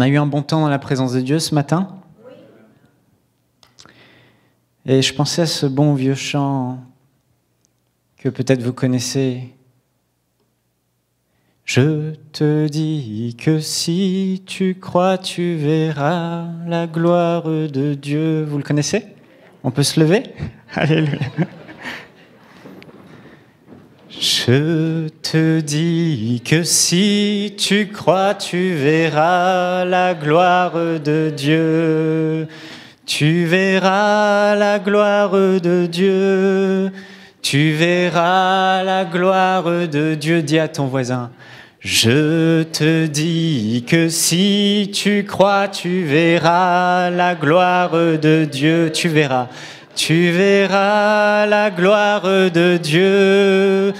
On a eu un bon temps dans la présence de Dieu ce matin Et je pensais à ce bon vieux chant que peut-être vous connaissez. Je te dis que si tu crois, tu verras la gloire de Dieu. Vous le connaissez On peut se lever Alléluia. Je te dis que si tu crois, tu verras la gloire de Dieu. Tu verras la gloire de Dieu. Tu verras la gloire de Dieu. Dis à ton voisin. Je te dis que si tu crois, tu verras la gloire de Dieu. Tu verras. Tu verras la gloire de Dieu.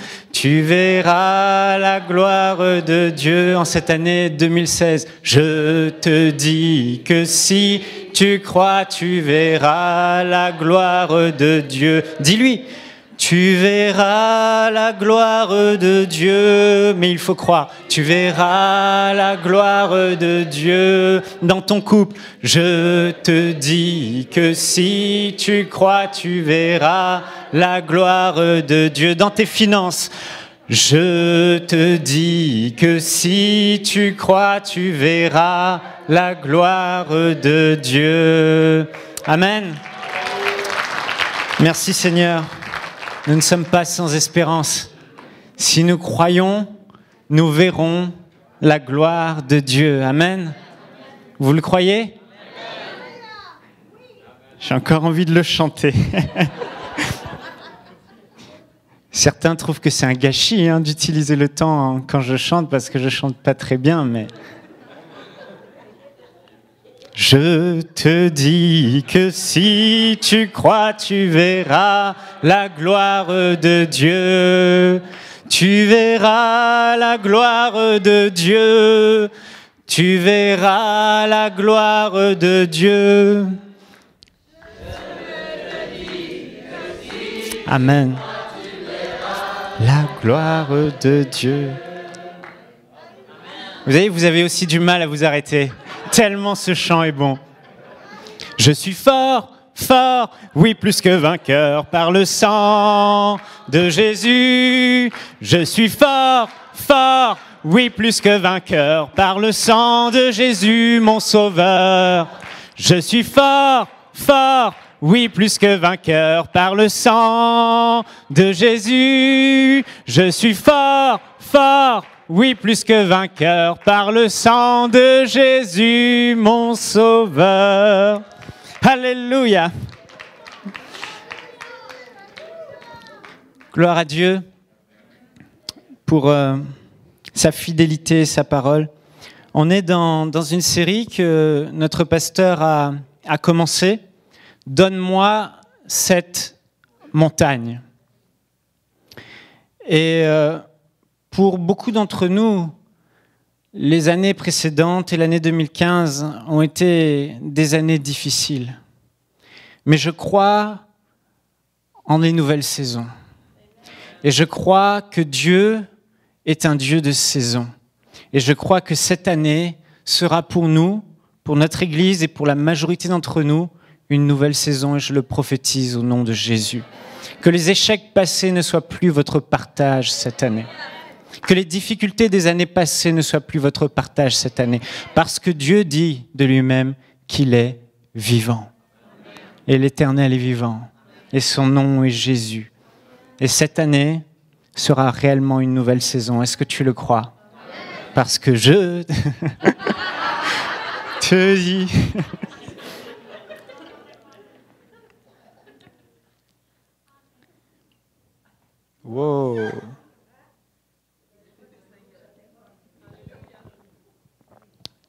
Tu verras la gloire de Dieu en cette année 2016. Je te dis que si tu crois, tu verras la gloire de Dieu. Dis-lui, tu verras la gloire de Dieu, mais il faut croire. Tu verras la gloire de Dieu dans ton couple. Je te dis que si tu crois, tu verras la gloire de Dieu dans tes finances. Je te dis que si tu crois, tu verras la gloire de Dieu. Amen. Merci Seigneur. Nous ne sommes pas sans espérance. Si nous croyons, nous verrons la gloire de Dieu. Amen. Vous le croyez J'ai encore envie de le chanter. Certains trouvent que c'est un gâchis hein, d'utiliser le temps quand je chante parce que je chante pas très bien, mais. Je te dis que si tu crois, tu verras la gloire de Dieu. Tu verras la gloire de Dieu. Tu verras la gloire de Dieu. Amen la gloire de Dieu. Vous avez, vous avez aussi du mal à vous arrêter. Tellement ce chant est bon. Je suis fort, fort, oui, plus que vainqueur par le sang de Jésus. Je suis fort, fort, oui, plus que vainqueur par le sang de Jésus, mon sauveur. Je suis fort, fort, oui, plus que vainqueur par le sang de Jésus, je suis fort, fort. Oui, plus que vainqueur par le sang de Jésus, mon sauveur. Alléluia. Gloire à Dieu pour euh, sa fidélité, sa parole. On est dans, une série que notre pasteur a, a commencée Donne-moi cette montagne. Et euh, pour beaucoup d'entre nous, les années précédentes et l'année 2015 ont été des années difficiles. Mais je crois en les nouvelles saisons. Et je crois que Dieu est un Dieu de saison. Et je crois que cette année sera pour nous, pour notre Église et pour la majorité d'entre nous, une nouvelle saison et je le prophétise au nom de Jésus. Que les échecs passés ne soient plus votre partage cette année. Que les difficultés des années passées ne soient plus votre partage cette année. Parce que Dieu dit de lui-même qu'il est vivant. Et l'Éternel est vivant. Et son nom est Jésus. Et cette année sera réellement une nouvelle saison. Est-ce que tu le crois Parce que je te dis.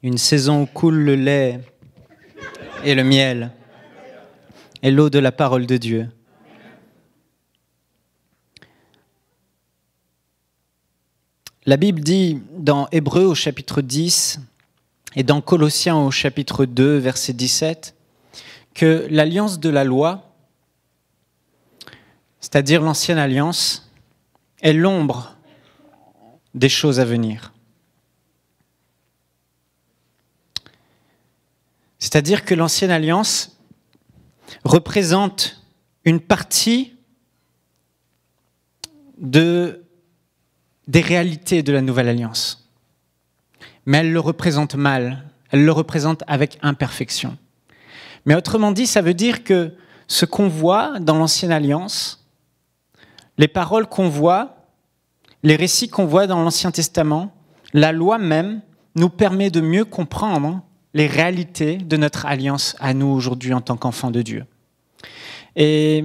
Une saison où coule le lait et le miel et l'eau de la parole de Dieu. La Bible dit dans Hébreu au chapitre 10 et dans Colossiens au chapitre 2 verset 17 que l'alliance de la loi c'est-à-dire l'ancienne alliance, est l'ombre des choses à venir. C'est-à-dire que l'ancienne alliance représente une partie de, des réalités de la nouvelle alliance. Mais elle le représente mal, elle le représente avec imperfection. Mais autrement dit, ça veut dire que ce qu'on voit dans l'ancienne alliance, les paroles qu'on voit, les récits qu'on voit dans l'Ancien Testament, la loi même nous permet de mieux comprendre les réalités de notre alliance à nous aujourd'hui en tant qu'enfants de Dieu. Et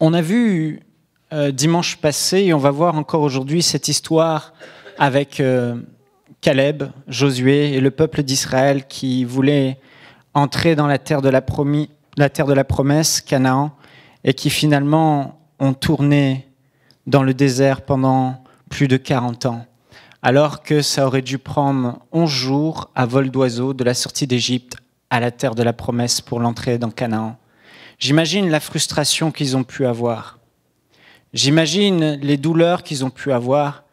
on a vu euh, dimanche passé, et on va voir encore aujourd'hui, cette histoire avec euh, Caleb, Josué et le peuple d'Israël qui voulait entrer dans la terre de la promesse, Canaan, et qui finalement ont tourné dans le désert pendant plus de 40 ans, alors que ça aurait dû prendre 11 jours à vol d'oiseau de la sortie d'Égypte à la terre de la promesse pour l'entrée dans Canaan. J'imagine la frustration qu'ils ont pu avoir. J'imagine les douleurs qu'ils ont pu avoir.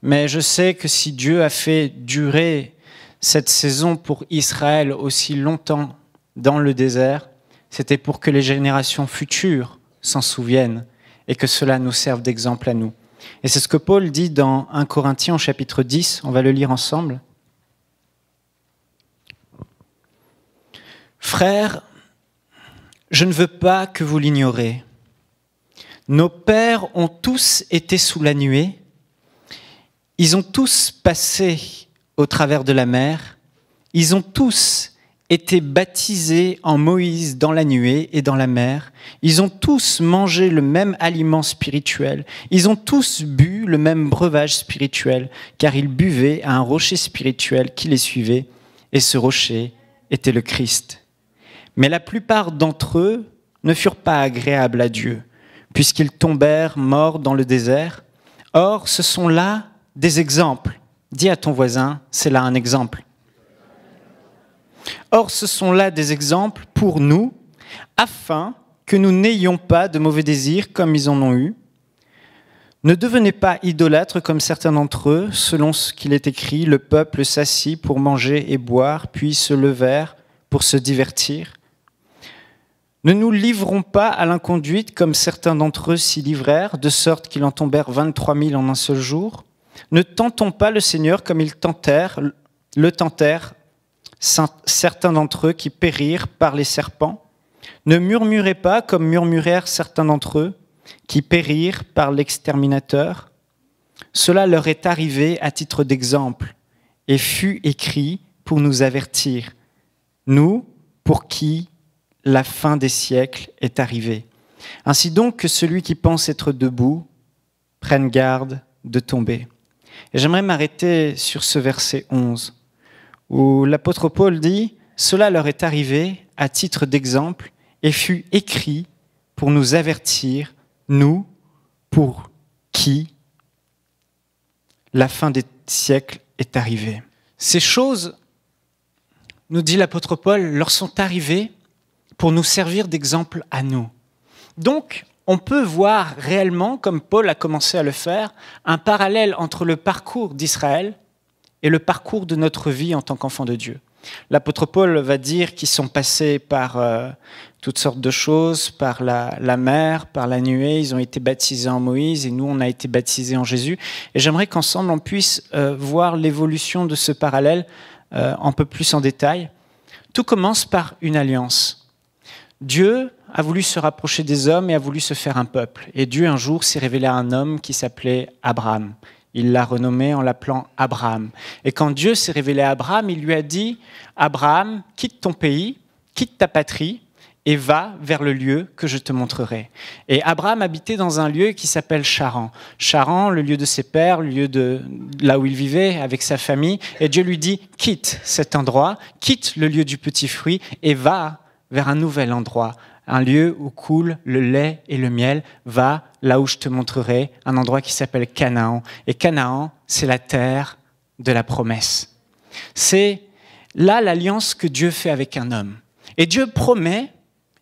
Mais je sais que si Dieu a fait durer cette saison pour Israël aussi longtemps dans le désert, c'était pour que les générations futures s'en souviennent et que cela nous serve d'exemple à nous. Et c'est ce que Paul dit dans 1 Corinthiens chapitre 10, on va le lire ensemble. Frères, je ne veux pas que vous l'ignorez. Nos pères ont tous été sous la nuée, ils ont tous passé au travers de la mer, ils ont tous étaient baptisés en Moïse dans la nuée et dans la mer. Ils ont tous mangé le même aliment spirituel. Ils ont tous bu le même breuvage spirituel, car ils buvaient à un rocher spirituel qui les suivait, et ce rocher était le Christ. Mais la plupart d'entre eux ne furent pas agréables à Dieu, puisqu'ils tombèrent morts dans le désert. Or, ce sont là des exemples. Dis à ton voisin, c'est là un exemple. Or, ce sont là des exemples pour nous, afin que nous n'ayons pas de mauvais désirs comme ils en ont eu. Ne devenez pas idolâtres comme certains d'entre eux, selon ce qu'il est écrit, le peuple s'assit pour manger et boire, puis se levèrent pour se divertir. Ne nous livrons pas à l'inconduite comme certains d'entre eux s'y livrèrent, de sorte qu'il en tombèrent vingt-trois mille en un seul jour. Ne tentons pas le Seigneur comme ils tentèrent, le tentèrent certains d'entre eux qui périrent par les serpents. Ne murmurez pas comme murmurèrent certains d'entre eux qui périrent par l'exterminateur. Cela leur est arrivé à titre d'exemple et fut écrit pour nous avertir, nous pour qui la fin des siècles est arrivée. Ainsi donc que celui qui pense être debout prenne garde de tomber. j'aimerais m'arrêter sur ce verset 11 où l'apôtre Paul dit Cela leur est arrivé à titre d'exemple et fut écrit pour nous avertir, nous, pour qui la fin des siècles est arrivée. Ces choses, nous dit l'apôtre Paul, leur sont arrivées pour nous servir d'exemple à nous. Donc, on peut voir réellement, comme Paul a commencé à le faire, un parallèle entre le parcours d'Israël et le parcours de notre vie en tant qu'enfant de Dieu. L'apôtre Paul va dire qu'ils sont passés par euh, toutes sortes de choses, par la, mer, par la nuée, ils ont été baptisés en Moïse et nous on a été baptisés en Jésus. Et j'aimerais qu'ensemble on puisse euh, voir l'évolution de ce parallèle euh, un peu plus en détail. Tout commence par une alliance. Dieu a voulu se rapprocher des hommes et a voulu se faire un peuple. Et Dieu un jour s'est révélé à un homme qui s'appelait Abraham. Il l'a renommé en l'appelant Abraham. Et quand Dieu s'est révélé à Abraham, il lui a dit, Abraham, quitte ton pays, quitte ta patrie, et va vers le lieu que je te montrerai. Et Abraham habitait dans un lieu qui s'appelle Charan. Charan, le lieu de ses pères, le lieu de là où il vivait avec sa famille. Et Dieu lui dit, quitte cet endroit, quitte le lieu du petit fruit et va vers un nouvel endroit, un lieu où coule le lait et le miel, va là où je te montrerai un endroit qui s'appelle Canaan. Et Canaan, c'est la terre de la promesse. C'est là l'alliance que Dieu fait avec un homme. Et Dieu promet,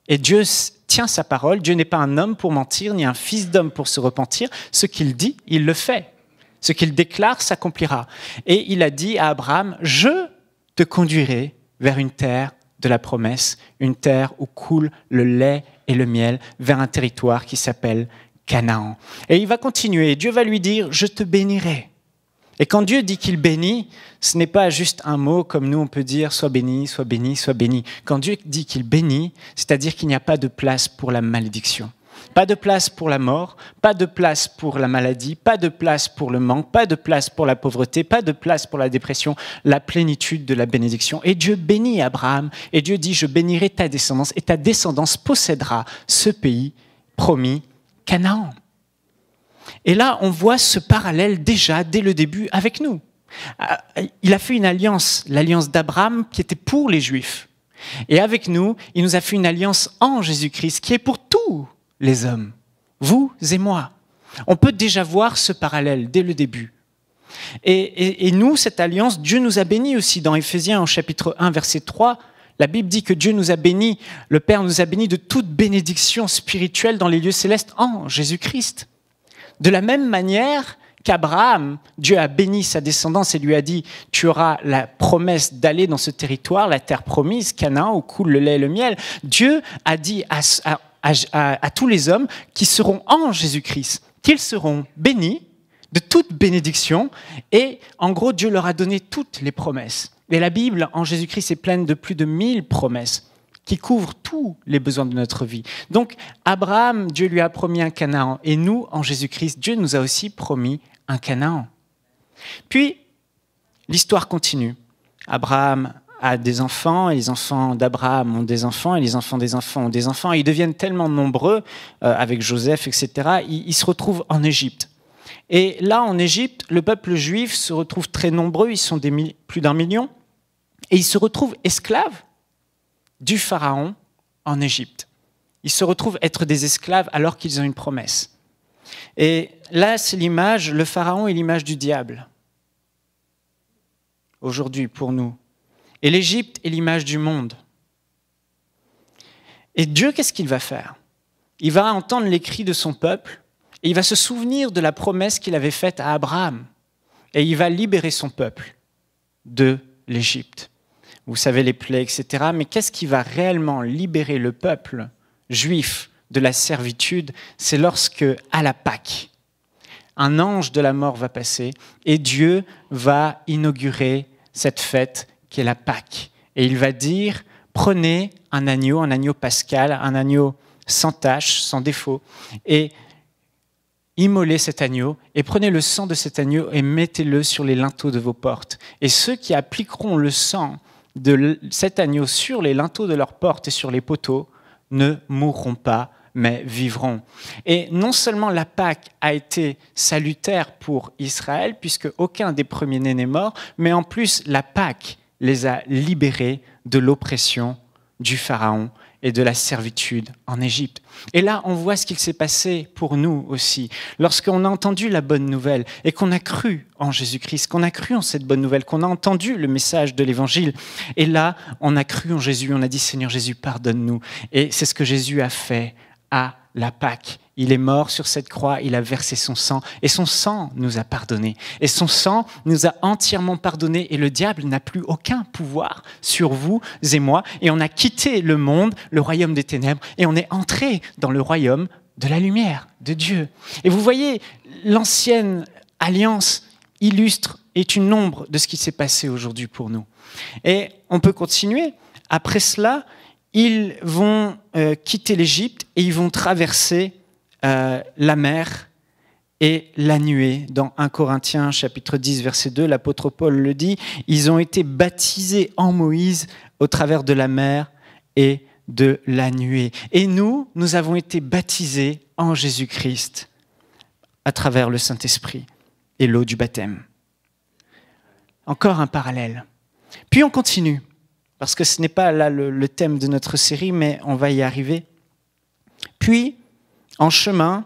et Dieu tient sa parole, Dieu n'est pas un homme pour mentir, ni un fils d'homme pour se repentir. Ce qu'il dit, il le fait. Ce qu'il déclare s'accomplira. Et il a dit à Abraham, je te conduirai vers une terre de la promesse, une terre où coule le lait et le miel, vers un territoire qui s'appelle Canaan. Et il va continuer. Dieu va lui dire, je te bénirai. Et quand Dieu dit qu'il bénit, ce n'est pas juste un mot comme nous on peut dire sois béni, sois béni, sois béni. Quand Dieu dit qu'il bénit, c'est-à-dire qu'il n'y a pas de place pour la malédiction. Pas de place pour la mort, pas de place pour la maladie, pas de place pour le manque, pas de place pour la pauvreté, pas de place pour la dépression, la plénitude de la bénédiction. Et Dieu bénit Abraham, et Dieu dit, je bénirai ta descendance, et ta descendance possédera ce pays promis Canaan. Et là, on voit ce parallèle déjà dès le début avec nous. Ah, il a fait une alliance, l'alliance d'Abraham qui était pour les Juifs. Et avec nous, il nous a fait une alliance en Jésus-Christ qui est pour tous les hommes, vous et moi. On peut déjà voir ce parallèle dès le début. Et, nous, cette alliance, Dieu nous a bénis aussi dans Éphésiens en chapitre 1, verset 3. La Bible dit que Dieu nous a bénis, le Père nous a bénis de toute bénédiction spirituelle dans les lieux célestes en Jésus-Christ. De la même manière qu'Abraham, Dieu a béni sa descendance et lui a dit, tu auras la promesse d'aller dans ce territoire, la terre promise, Canaan, où coule le lait et le miel. Dieu a dit à, tous les hommes qui seront en Jésus-Christ qu'ils seront bénis de toute bénédiction et en gros Dieu leur a donné toutes les promesses. Et la Bible, en Jésus-Christ, est pleine de plus de 1000 promesses qui couvrent tous les besoins de notre vie. Donc, Abraham, Dieu lui a promis un Canaan. Et nous, en Jésus-Christ, Dieu nous a aussi promis un Canaan. Puis, l'histoire continue. Abraham a des enfants, et les enfants d'Abraham ont des enfants, et les enfants des enfants ont des enfants. ils deviennent tellement nombreux, euh, avec Joseph, etc., ils se retrouvent en Égypte. Et là, en Égypte, le peuple juif se retrouve très nombreux, ils sont plus d'un million, et ils se retrouvent esclaves du Pharaon en Égypte. Ils se retrouvent être des esclaves alors qu'ils ont une promesse. Et là, c'est l'image, le Pharaon est l'image du diable, aujourd'hui pour nous. Et l'Égypte est l'image du monde. Et Dieu, qu'est-ce qu'il va faire Il va entendre les cris de son peuple il va se souvenir de la promesse qu'il avait faite à Abraham. Et il va libérer son peuple de l'Égypte. Vous savez les plaies, etc. Mais qu'est-ce qui va réellement libérer le peuple juif de la servitude C'est lorsque, à la Pâque, un ange de la mort va passer et Dieu va inaugurer cette fête qui est la Pâque. Et il va dire, prenez un agneau, un agneau pascal, un agneau sans tache, sans défaut, et immolez cet agneau et prenez le sang de cet agneau et mettez-le sur les linteaux de vos portes. Et ceux qui appliqueront le sang de cet agneau sur les linteaux de leurs portes et sur les poteaux ne mourront pas, mais vivront. Et non seulement la Pâque a été salutaire pour Israël, puisque aucun des premiers-nés n'est mort, mais en plus la Pâque les a libérés de l'oppression du Pharaon et de la servitude en Égypte. Et là, on voit ce qu'il s'est passé pour nous aussi. Lorsqu'on a entendu la bonne nouvelle et qu'on a cru en Jésus-Christ, qu'on a cru en cette bonne nouvelle, qu'on a entendu le message de l'Évangile, et là, on a cru en Jésus, on a dit Seigneur Jésus, pardonne-nous. Et c'est ce que Jésus a fait à la Pâque. Il est mort sur cette croix, il a versé son sang, et son sang nous a pardonné. Et son sang nous a entièrement pardonné, et le diable n'a plus aucun pouvoir sur vous et moi. Et on a quitté le monde, le royaume des ténèbres, et on est entré dans le royaume de la lumière, de Dieu. Et vous voyez, l'ancienne alliance illustre, est une ombre de ce qui s'est passé aujourd'hui pour nous. Et on peut continuer. Après cela, ils vont euh, quitter l'Égypte et ils vont traverser euh, la mer et la nuée. Dans 1 Corinthiens chapitre 10 verset 2, l'apôtre Paul le dit, ils ont été baptisés en Moïse au travers de la mer et de la nuée. Et nous, nous avons été baptisés en Jésus-Christ à travers le Saint-Esprit et l'eau du baptême. Encore un parallèle. Puis on continue parce que ce n'est pas là le, thème de notre série, mais on va y arriver. Puis, en chemin,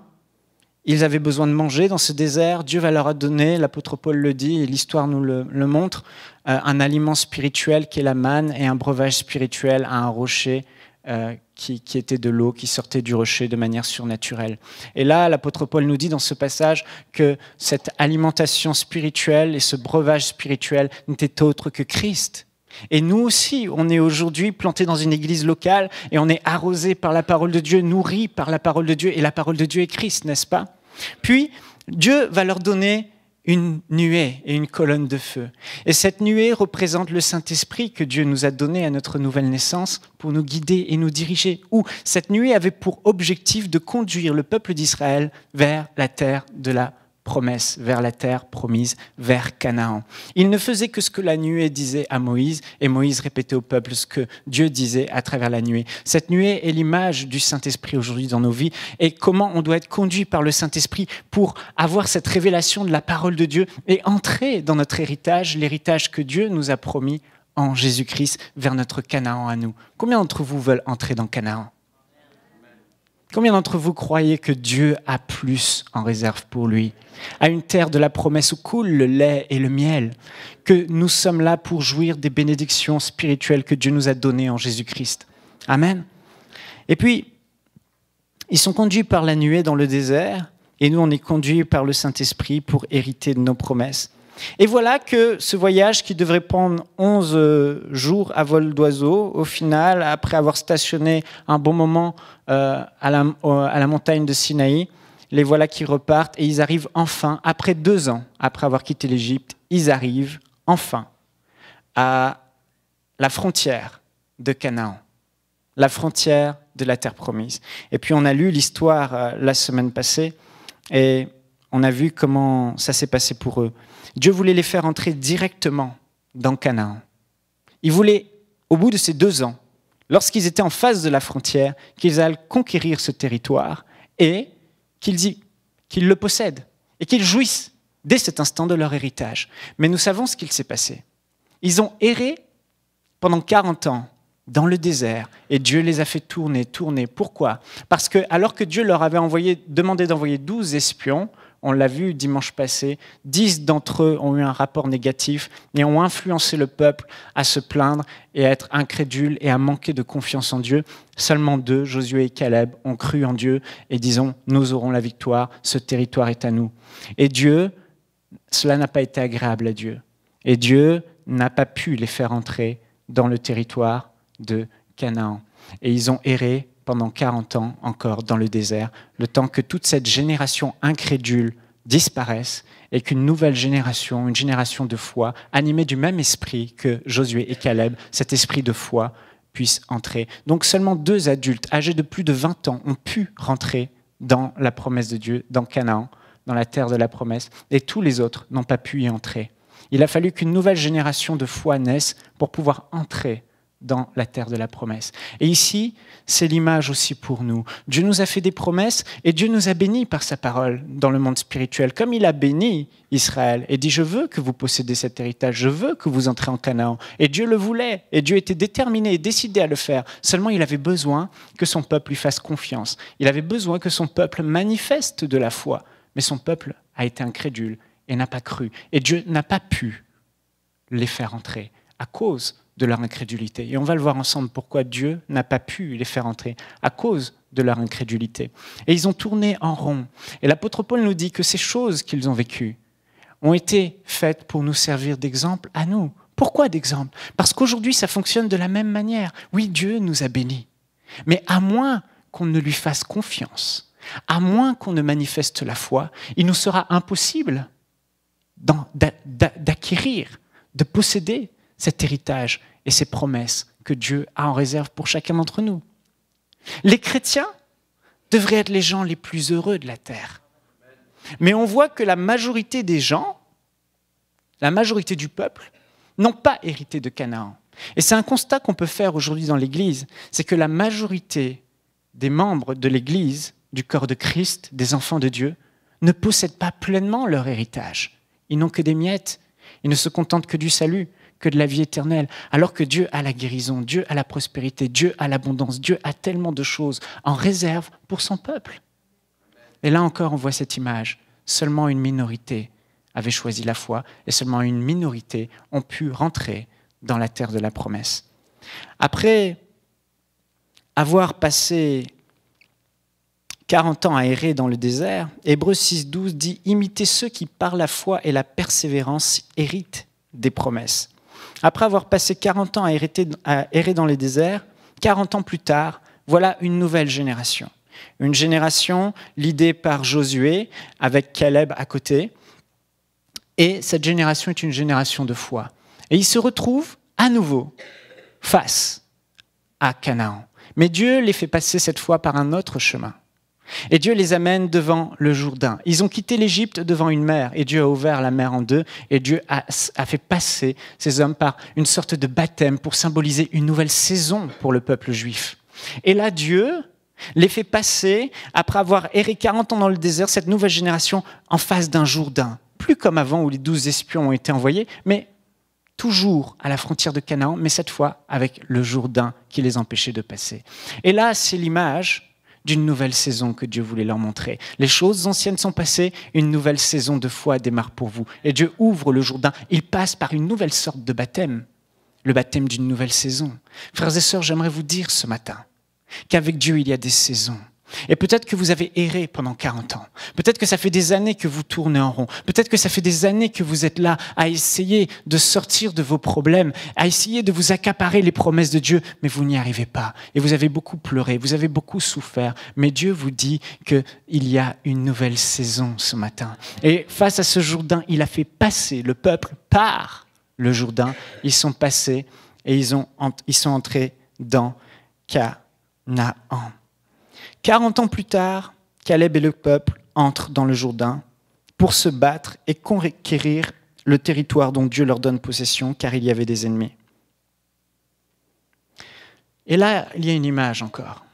ils avaient besoin de manger dans ce désert. Dieu va leur donner, l'apôtre Paul le dit, et l'histoire nous le, montre, euh, un aliment spirituel qui est la manne et un breuvage spirituel à un rocher euh, qui, qui, était de l'eau, qui sortait du rocher de manière surnaturelle. Et là, l'apôtre Paul nous dit dans ce passage que cette alimentation spirituelle et ce breuvage spirituel n'était autre que Christ. Et nous aussi, on est aujourd'hui planté dans une église locale et on est arrosé par la parole de Dieu, nourri par la parole de Dieu, et la parole de Dieu est Christ, n'est-ce pas Puis, Dieu va leur donner une nuée et une colonne de feu. Et cette nuée représente le Saint-Esprit que Dieu nous a donné à notre nouvelle naissance pour nous guider et nous diriger. Ou cette nuée avait pour objectif de conduire le peuple d'Israël vers la terre de la promesse, vers la terre promise, vers Canaan. Il ne faisait que ce que la nuée disait à Moïse, et Moïse répétait au peuple ce que Dieu disait à travers la nuée. Cette nuée est l'image du Saint-Esprit aujourd'hui dans nos vies, et comment on doit être conduit par le Saint-Esprit pour avoir cette révélation de la parole de Dieu et entrer dans notre héritage, l'héritage que Dieu nous a promis en Jésus-Christ vers notre Canaan à nous. Combien d'entre vous veulent entrer dans Canaan Combien d'entre vous croyez que Dieu a plus en réserve pour lui À une terre de la promesse où coule le lait et le miel, que nous sommes là pour jouir des bénédictions spirituelles que Dieu nous a données en Jésus-Christ. Amen. Et puis, ils sont conduits par la nuée dans le désert, et nous, on est conduits par le Saint-Esprit pour hériter de nos promesses. Et voilà que ce voyage qui devrait prendre 11 euh, jours à vol d'oiseau, au final, après avoir stationné un bon moment euh, euh, à, la, montagne de Sinaï, les voilà qui repartent et ils arrivent enfin, après deux ans, après avoir quitté l'Égypte, ils arrivent enfin à la frontière de Canaan, la frontière de la terre promise. Et puis on a lu l'histoire la semaine passée et on a vu comment ça s'est passé pour eux. Dieu voulait les faire entrer directement dans Canaan. Il voulait, au bout de ces deux ans, lorsqu'ils étaient en face de la frontière, qu'ils allent conquérir ce territoire et qu'ils le possèdent et qu'ils jouissent dès cet instant de leur héritage. Mais nous savons ce qu'il s'est passé. Ils ont erré pendant 40 ans dans le désert et Dieu les a fait tourner, tourner. Pourquoi Parce que alors que Dieu leur avait envoyé, demandé d'envoyer 12 espions, on l'a vu dimanche passé, dix d'entre eux ont eu un rapport négatif et ont influencé le peuple à se plaindre et à être incrédule et à manquer de confiance en Dieu. Seulement deux, Josué et Caleb, ont cru en Dieu et disons, nous aurons la victoire, ce territoire est à nous. Et Dieu, cela n'a pas été agréable à Dieu. Et Dieu n'a pas pu les faire entrer dans le territoire de Canaan. Et ils ont erré pendant 40 ans encore dans le désert, le temps que toute cette génération incrédule disparaisse et qu'une nouvelle génération, une génération de foi, animée du même esprit que Josué et Caleb, cet esprit de foi, puisse entrer. Donc seulement deux adultes âgés de plus de 20 ans ont pu rentrer dans la promesse de Dieu, dans Canaan, dans la terre de la promesse, et tous les autres n'ont pas pu y entrer. Il a fallu qu'une nouvelle génération de foi naisse pour pouvoir entrer dans la terre de la promesse. Et ici, c'est l'image aussi pour nous. Dieu nous a fait des promesses et Dieu nous a bénis par sa parole dans le monde spirituel, comme il a béni Israël et dit, je veux que vous possédez cet héritage, je veux que vous entrez en Canaan. Et Dieu le voulait, et Dieu était déterminé et décidé à le faire. Seulement, il avait besoin que son peuple lui fasse confiance. Il avait besoin que son peuple manifeste de la foi. Mais son peuple a été incrédule et n'a pas cru. Et Dieu n'a pas pu les faire entrer à cause de leur incrédulité. Et on va le voir ensemble pourquoi Dieu n'a pas pu les faire entrer, à cause de leur incrédulité. Et ils ont tourné en rond. Et l'apôtre Paul nous dit que ces choses qu'ils ont vécues ont été faites pour nous servir d'exemple à nous. Pourquoi d'exemple Parce qu'aujourd'hui, ça fonctionne de la même manière. Oui, Dieu nous a bénis. Mais à moins qu'on ne lui fasse confiance, à moins qu'on ne manifeste la foi, il nous sera impossible d'acquérir, de posséder cet héritage et ces promesses que Dieu a en réserve pour chacun d'entre nous. Les chrétiens devraient être les gens les plus heureux de la terre. Mais on voit que la majorité des gens, la majorité du peuple, n'ont pas hérité de Canaan. Et c'est un constat qu'on peut faire aujourd'hui dans l'Église, c'est que la majorité des membres de l'Église, du corps de Christ, des enfants de Dieu, ne possèdent pas pleinement leur héritage. Ils n'ont que des miettes, ils ne se contentent que du salut, que de la vie éternelle, alors que Dieu a la guérison, Dieu a la prospérité, Dieu a l'abondance, Dieu a tellement de choses en réserve pour son peuple. Et là encore, on voit cette image. Seulement une minorité avait choisi la foi et seulement une minorité ont pu rentrer dans la terre de la promesse. Après avoir passé 40 ans à errer dans le désert, Hébreu 6.12 dit Imitez ceux qui par la foi et la persévérance héritent des promesses. Après avoir passé 40 ans à, errer dans les déserts, 40 ans plus tard, voilà une nouvelle génération. Une génération l'idée par Josué, avec Caleb à côté. Et cette génération est une génération de foi. Et ils se retrouvent à nouveau face à Canaan. Mais Dieu les fait passer cette fois par un autre chemin. Et Dieu les amène devant le Jourdain. Ils ont quitté l'Égypte devant une mer, et Dieu a ouvert la mer en deux, et Dieu a, fait passer ces hommes par une sorte de baptême pour symboliser une nouvelle saison pour le peuple juif. Et là, Dieu les fait passer, après avoir erré 40 ans dans le désert, cette nouvelle génération en face d'un Jourdain. Plus comme avant où les douze espions ont été envoyés, mais toujours à la frontière de Canaan, mais cette fois avec le Jourdain qui les empêchait de passer. Et là, c'est l'image d'une nouvelle saison que Dieu voulait leur montrer. Les choses anciennes sont passées, une nouvelle saison de foi démarre pour vous. Et Dieu ouvre le Jourdain, il passe par une nouvelle sorte de baptême, le baptême d'une nouvelle saison. Frères et sœurs, j'aimerais vous dire ce matin qu'avec Dieu, il y a des saisons. Et peut-être que vous avez erré pendant 40 ans. Peut-être que ça fait des années que vous tournez en rond. Peut-être que ça fait des années que vous êtes là à essayer de sortir de vos problèmes, à essayer de vous accaparer les promesses de Dieu, mais vous n'y arrivez pas. Et vous avez beaucoup pleuré, vous avez beaucoup souffert. Mais Dieu vous dit qu'il y a une nouvelle saison ce matin. Et face à ce Jourdain, il a fait passer le peuple par le Jourdain. Ils sont passés et ils, sont entrés dans Canaan. 40 ans plus tard, Caleb et le peuple entrent dans le Jourdain pour se battre et conquérir le territoire dont Dieu leur donne possession, car il y avait des ennemis. Et là, il y a une image encore.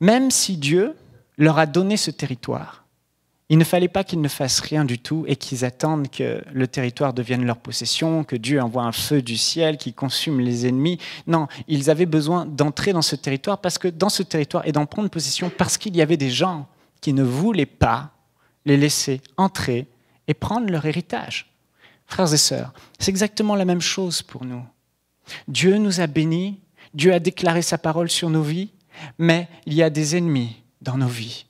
Même si Dieu leur a donné ce territoire, il ne fallait pas qu'ils ne fassent rien du tout et qu'ils attendent que le territoire devienne leur possession, que Dieu envoie un feu du ciel qui consume les ennemis. Non, ils avaient besoin d'entrer dans ce territoire parce que dans ce territoire et d'en prendre possession parce qu'il y avait des gens qui ne voulaient pas les laisser entrer et prendre leur héritage. Frères et sœurs, c'est exactement la même chose pour nous. Dieu nous a bénis, Dieu a déclaré sa parole sur nos vies, mais il y a des ennemis dans nos vies.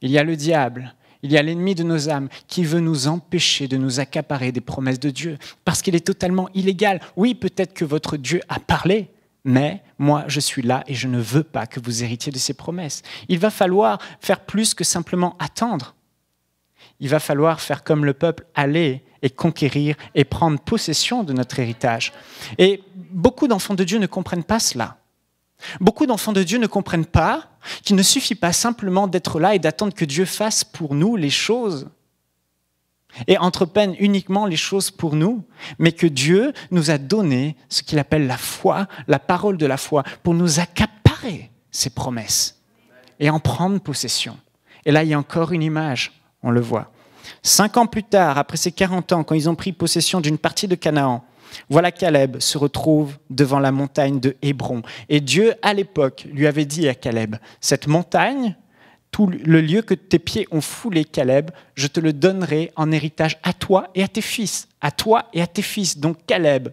Il y a le diable, il y a l'ennemi de nos âmes qui veut nous empêcher de nous accaparer des promesses de Dieu, parce qu'il est totalement illégal. Oui, peut-être que votre Dieu a parlé, mais moi, je suis là et je ne veux pas que vous héritiez de ces promesses. Il va falloir faire plus que simplement attendre. Il va falloir faire comme le peuple, aller et conquérir et prendre possession de notre héritage. Et beaucoup d'enfants de Dieu ne comprennent pas cela. Beaucoup d'enfants de Dieu ne comprennent pas qu'il ne suffit pas simplement d'être là et d'attendre que Dieu fasse pour nous les choses et entrepeine uniquement les choses pour nous, mais que Dieu nous a donné ce qu'il appelle la foi, la parole de la foi, pour nous accaparer ses promesses et en prendre possession. Et là, il y a encore une image, on le voit. Cinq ans plus tard, après ces 40 ans, quand ils ont pris possession d'une partie de Canaan, voilà Caleb se retrouve devant la montagne de Hébron. Et Dieu, à l'époque, lui avait dit à Caleb, cette montagne, tout le lieu que tes pieds ont foulé, Caleb, je te le donnerai en héritage à toi et à tes fils, à toi et à tes fils. Donc Caleb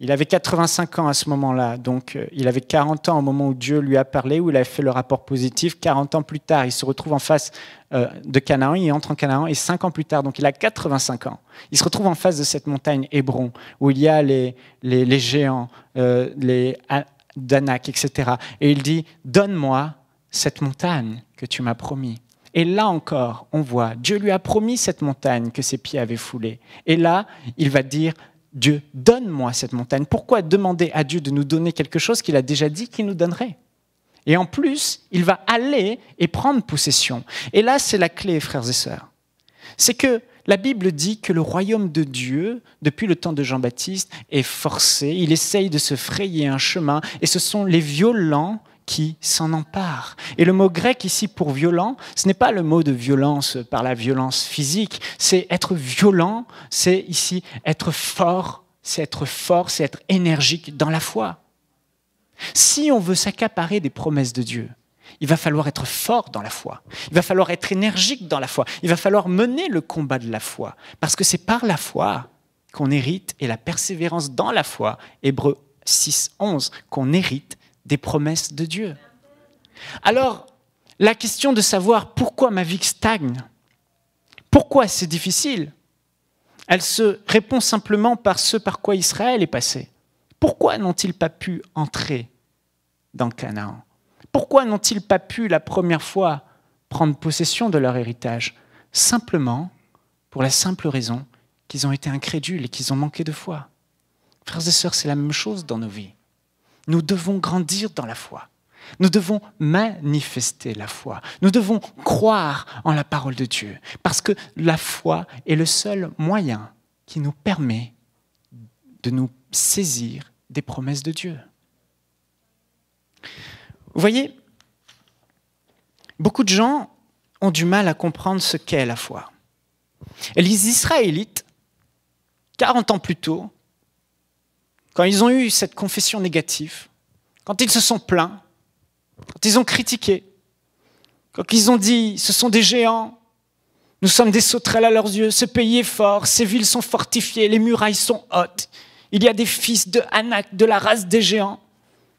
il avait 85 ans à ce moment-là, donc euh, il avait 40 ans au moment où Dieu lui a parlé, où il a fait le rapport positif. 40 ans plus tard, il se retrouve en face euh, de Canaan, il entre en Canaan, et 5 ans plus tard, donc il a 85 ans, il se retrouve en face de cette montagne Hébron, où il y a les, les, géants, euh, les Danak, etc. Et il dit, donne-moi cette montagne que tu m'as promis. Et là encore, on voit, Dieu lui a promis cette montagne que ses pieds avaient foulée. Et là, il va dire, Dieu, donne-moi cette montagne. Pourquoi demander à Dieu de nous donner quelque chose qu'il a déjà dit qu'il nous donnerait Et en plus, il va aller et prendre possession. Et là, c'est la clé, frères et sœurs. C'est que la Bible dit que le royaume de Dieu, depuis le temps de Jean-Baptiste, est forcé. Il essaye de se frayer un chemin et ce sont les violents qui s'en empare. Et le mot grec ici pour violent, ce n'est pas le mot de violence par la violence physique, c'est être violent, c'est ici être fort, c'est être fort, c'est être énergique dans la foi. Si on veut s'accaparer des promesses de Dieu, il va falloir être fort dans la foi. Il va falloir être énergique dans la foi. Il va falloir mener le combat de la foi. Parce que c'est par la foi qu'on hérite, et la persévérance dans la foi, Hébreux 6, 11, qu'on hérite des promesses de Dieu. Alors, la question de savoir pourquoi ma vie stagne, pourquoi c'est difficile, elle se répond simplement par ce par quoi Israël est passé. Pourquoi n'ont-ils pas pu entrer dans Canaan Pourquoi n'ont-ils pas pu la première fois prendre possession de leur héritage Simplement pour la simple raison qu'ils ont été incrédules et qu'ils ont manqué de foi. Frères et sœurs, c'est la même chose dans nos vies. Nous devons grandir dans la foi. Nous devons manifester la foi. Nous devons croire en la parole de Dieu. Parce que la foi est le seul moyen qui nous permet de nous saisir des promesses de Dieu. Vous voyez, beaucoup de gens ont du mal à comprendre ce qu'est la foi. les Israélites, 40 ans plus tôt, quand ils ont eu cette confession négative, quand ils se sont plaints, quand ils ont critiqué, quand ils ont dit ce sont des géants, nous sommes des sauterelles à leurs yeux, ce pays est fort, ces villes sont fortifiées, les murailles sont hautes, il y a des fils de Hanak, de la race des géants,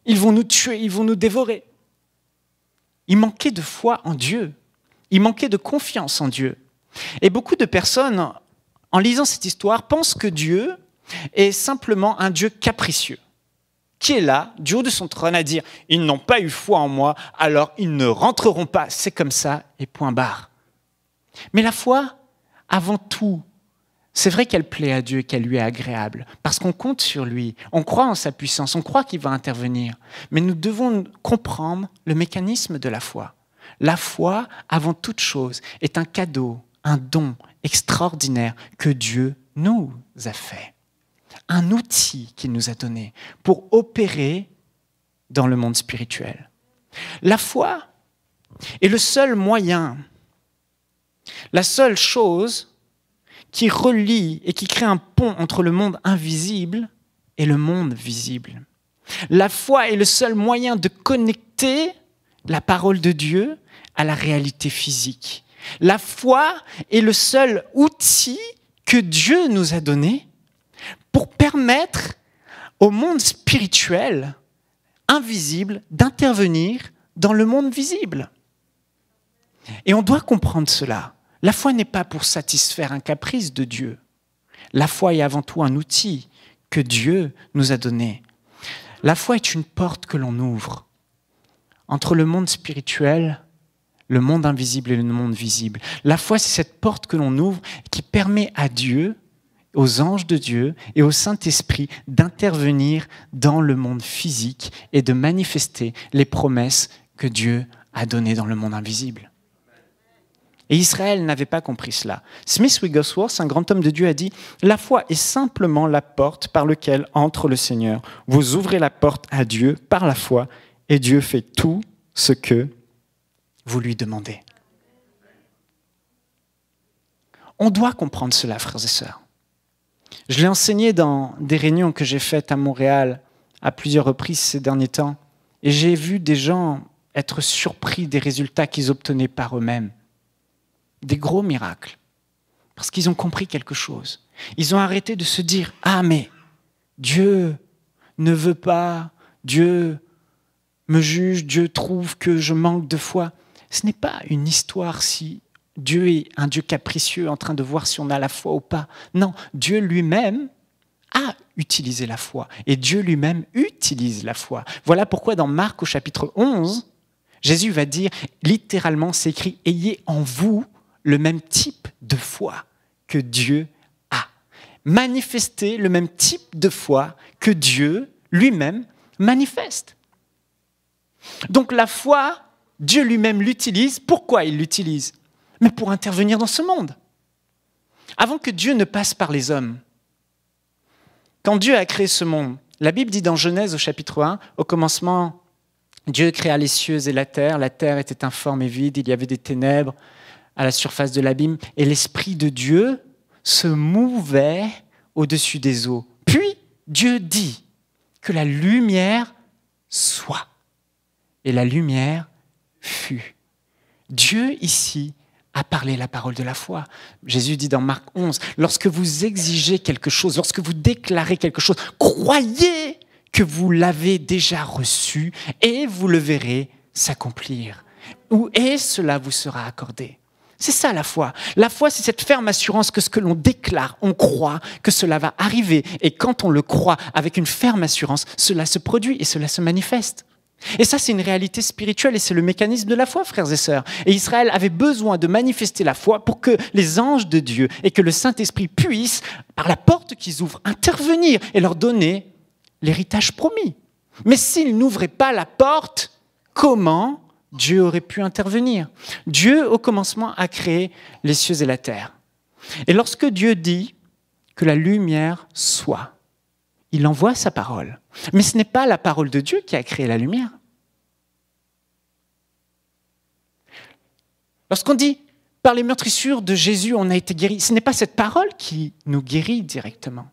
ils vont nous tuer, ils vont nous dévorer. Il manquait de foi en Dieu, il manquait de confiance en Dieu. Et beaucoup de personnes, en lisant cette histoire, pensent que Dieu est simplement un Dieu capricieux, qui est là, du haut de son trône, à dire, ils n'ont pas eu foi en moi, alors ils ne rentreront pas, c'est comme ça, et point barre. Mais la foi, avant tout, c'est vrai qu'elle plaît à Dieu, qu'elle lui est agréable, parce qu'on compte sur lui, on croit en sa puissance, on croit qu'il va intervenir. Mais nous devons comprendre le mécanisme de la foi. La foi, avant toute chose, est un cadeau, un don extraordinaire que Dieu nous a fait un outil qu'il nous a donné pour opérer dans le monde spirituel. La foi est le seul moyen, la seule chose qui relie et qui crée un pont entre le monde invisible et le monde visible. La foi est le seul moyen de connecter la parole de Dieu à la réalité physique. La foi est le seul outil que Dieu nous a donné pour permettre au monde spirituel invisible d'intervenir dans le monde visible. Et on doit comprendre cela. La foi n'est pas pour satisfaire un caprice de Dieu. La foi est avant tout un outil que Dieu nous a donné. La foi est une porte que l'on ouvre entre le monde spirituel, le monde invisible et le monde visible. La foi, c'est cette porte que l'on ouvre qui permet à Dieu aux anges de Dieu et au Saint-Esprit d'intervenir dans le monde physique et de manifester les promesses que Dieu a données dans le monde invisible. Et Israël n'avait pas compris cela. Smith Wigglesworth, un grand homme de Dieu, a dit La foi est simplement la porte par laquelle entre le Seigneur. Vous ouvrez la porte à Dieu par la foi et Dieu fait tout ce que vous lui demandez. On doit comprendre cela, frères et sœurs. Je l'ai enseigné dans des réunions que j'ai faites à Montréal à plusieurs reprises ces derniers temps, et j'ai vu des gens être surpris des résultats qu'ils obtenaient par eux-mêmes. Des gros miracles. Parce qu'ils ont compris quelque chose. Ils ont arrêté de se dire, ah mais Dieu ne veut pas, Dieu me juge, Dieu trouve que je manque de foi. Ce n'est pas une histoire si Dieu est un Dieu capricieux en train de voir si on a la foi ou pas. Non, Dieu lui-même a utilisé la foi. Et Dieu lui-même utilise la foi. Voilà pourquoi dans Marc au chapitre 11, Jésus va dire littéralement, c'est écrit, ayez en vous le même type de foi que Dieu a. Manifestez le même type de foi que Dieu lui-même manifeste. Donc la foi, Dieu lui-même l'utilise. Pourquoi il l'utilise mais pour intervenir dans ce monde. Avant que Dieu ne passe par les hommes, quand Dieu a créé ce monde, la Bible dit dans Genèse au chapitre 1, au commencement, Dieu créa les cieux et la terre, la terre était informe et vide, il y avait des ténèbres à la surface de l'abîme, et l'Esprit de Dieu se mouvait au-dessus des eaux. Puis Dieu dit que la lumière soit, et la lumière fut. Dieu ici parler la parole de la foi. Jésus dit dans Marc 11, lorsque vous exigez quelque chose, lorsque vous déclarez quelque chose, croyez que vous l'avez déjà reçu et vous le verrez s'accomplir. Ou et cela vous sera accordé. C'est ça la foi. La foi, c'est cette ferme assurance que ce que l'on déclare, on croit que cela va arriver. Et quand on le croit avec une ferme assurance, cela se produit et cela se manifeste. Et ça, c'est une réalité spirituelle et c'est le mécanisme de la foi, frères et sœurs. Et Israël avait besoin de manifester la foi pour que les anges de Dieu et que le Saint-Esprit puissent, par la porte qu'ils ouvrent, intervenir et leur donner l'héritage promis. Mais s'ils n'ouvraient pas la porte, comment Dieu aurait pu intervenir Dieu, au commencement, a créé les cieux et la terre. Et lorsque Dieu dit que la lumière soit, il envoie sa parole. Mais ce n'est pas la parole de Dieu qui a créé la lumière. Lorsqu'on dit par les meurtrissures de Jésus, on a été guéri, ce n'est pas cette parole qui nous guérit directement.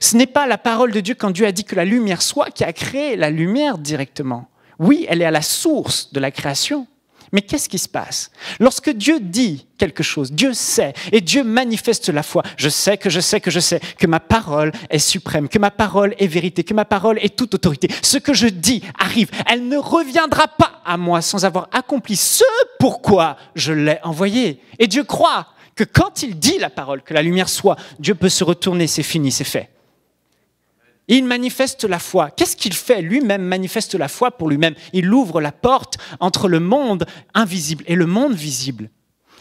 Ce n'est pas la parole de Dieu quand Dieu a dit que la lumière soit qui a créé la lumière directement. Oui, elle est à la source de la création, mais qu'est-ce qui se passe Lorsque Dieu dit quelque chose, Dieu sait et Dieu manifeste la foi. Je sais que je sais que je sais que ma parole est suprême, que ma parole est vérité, que ma parole est toute autorité. Ce que je dis arrive. Elle ne reviendra pas à moi sans avoir accompli ce pourquoi je l'ai envoyé. Et Dieu croit que quand il dit la parole, que la lumière soit, Dieu peut se retourner, c'est fini, c'est fait. Il manifeste la foi. Qu'est-ce qu'il fait Lui-même manifeste la foi pour lui-même. Il ouvre la porte entre le monde invisible et le monde visible.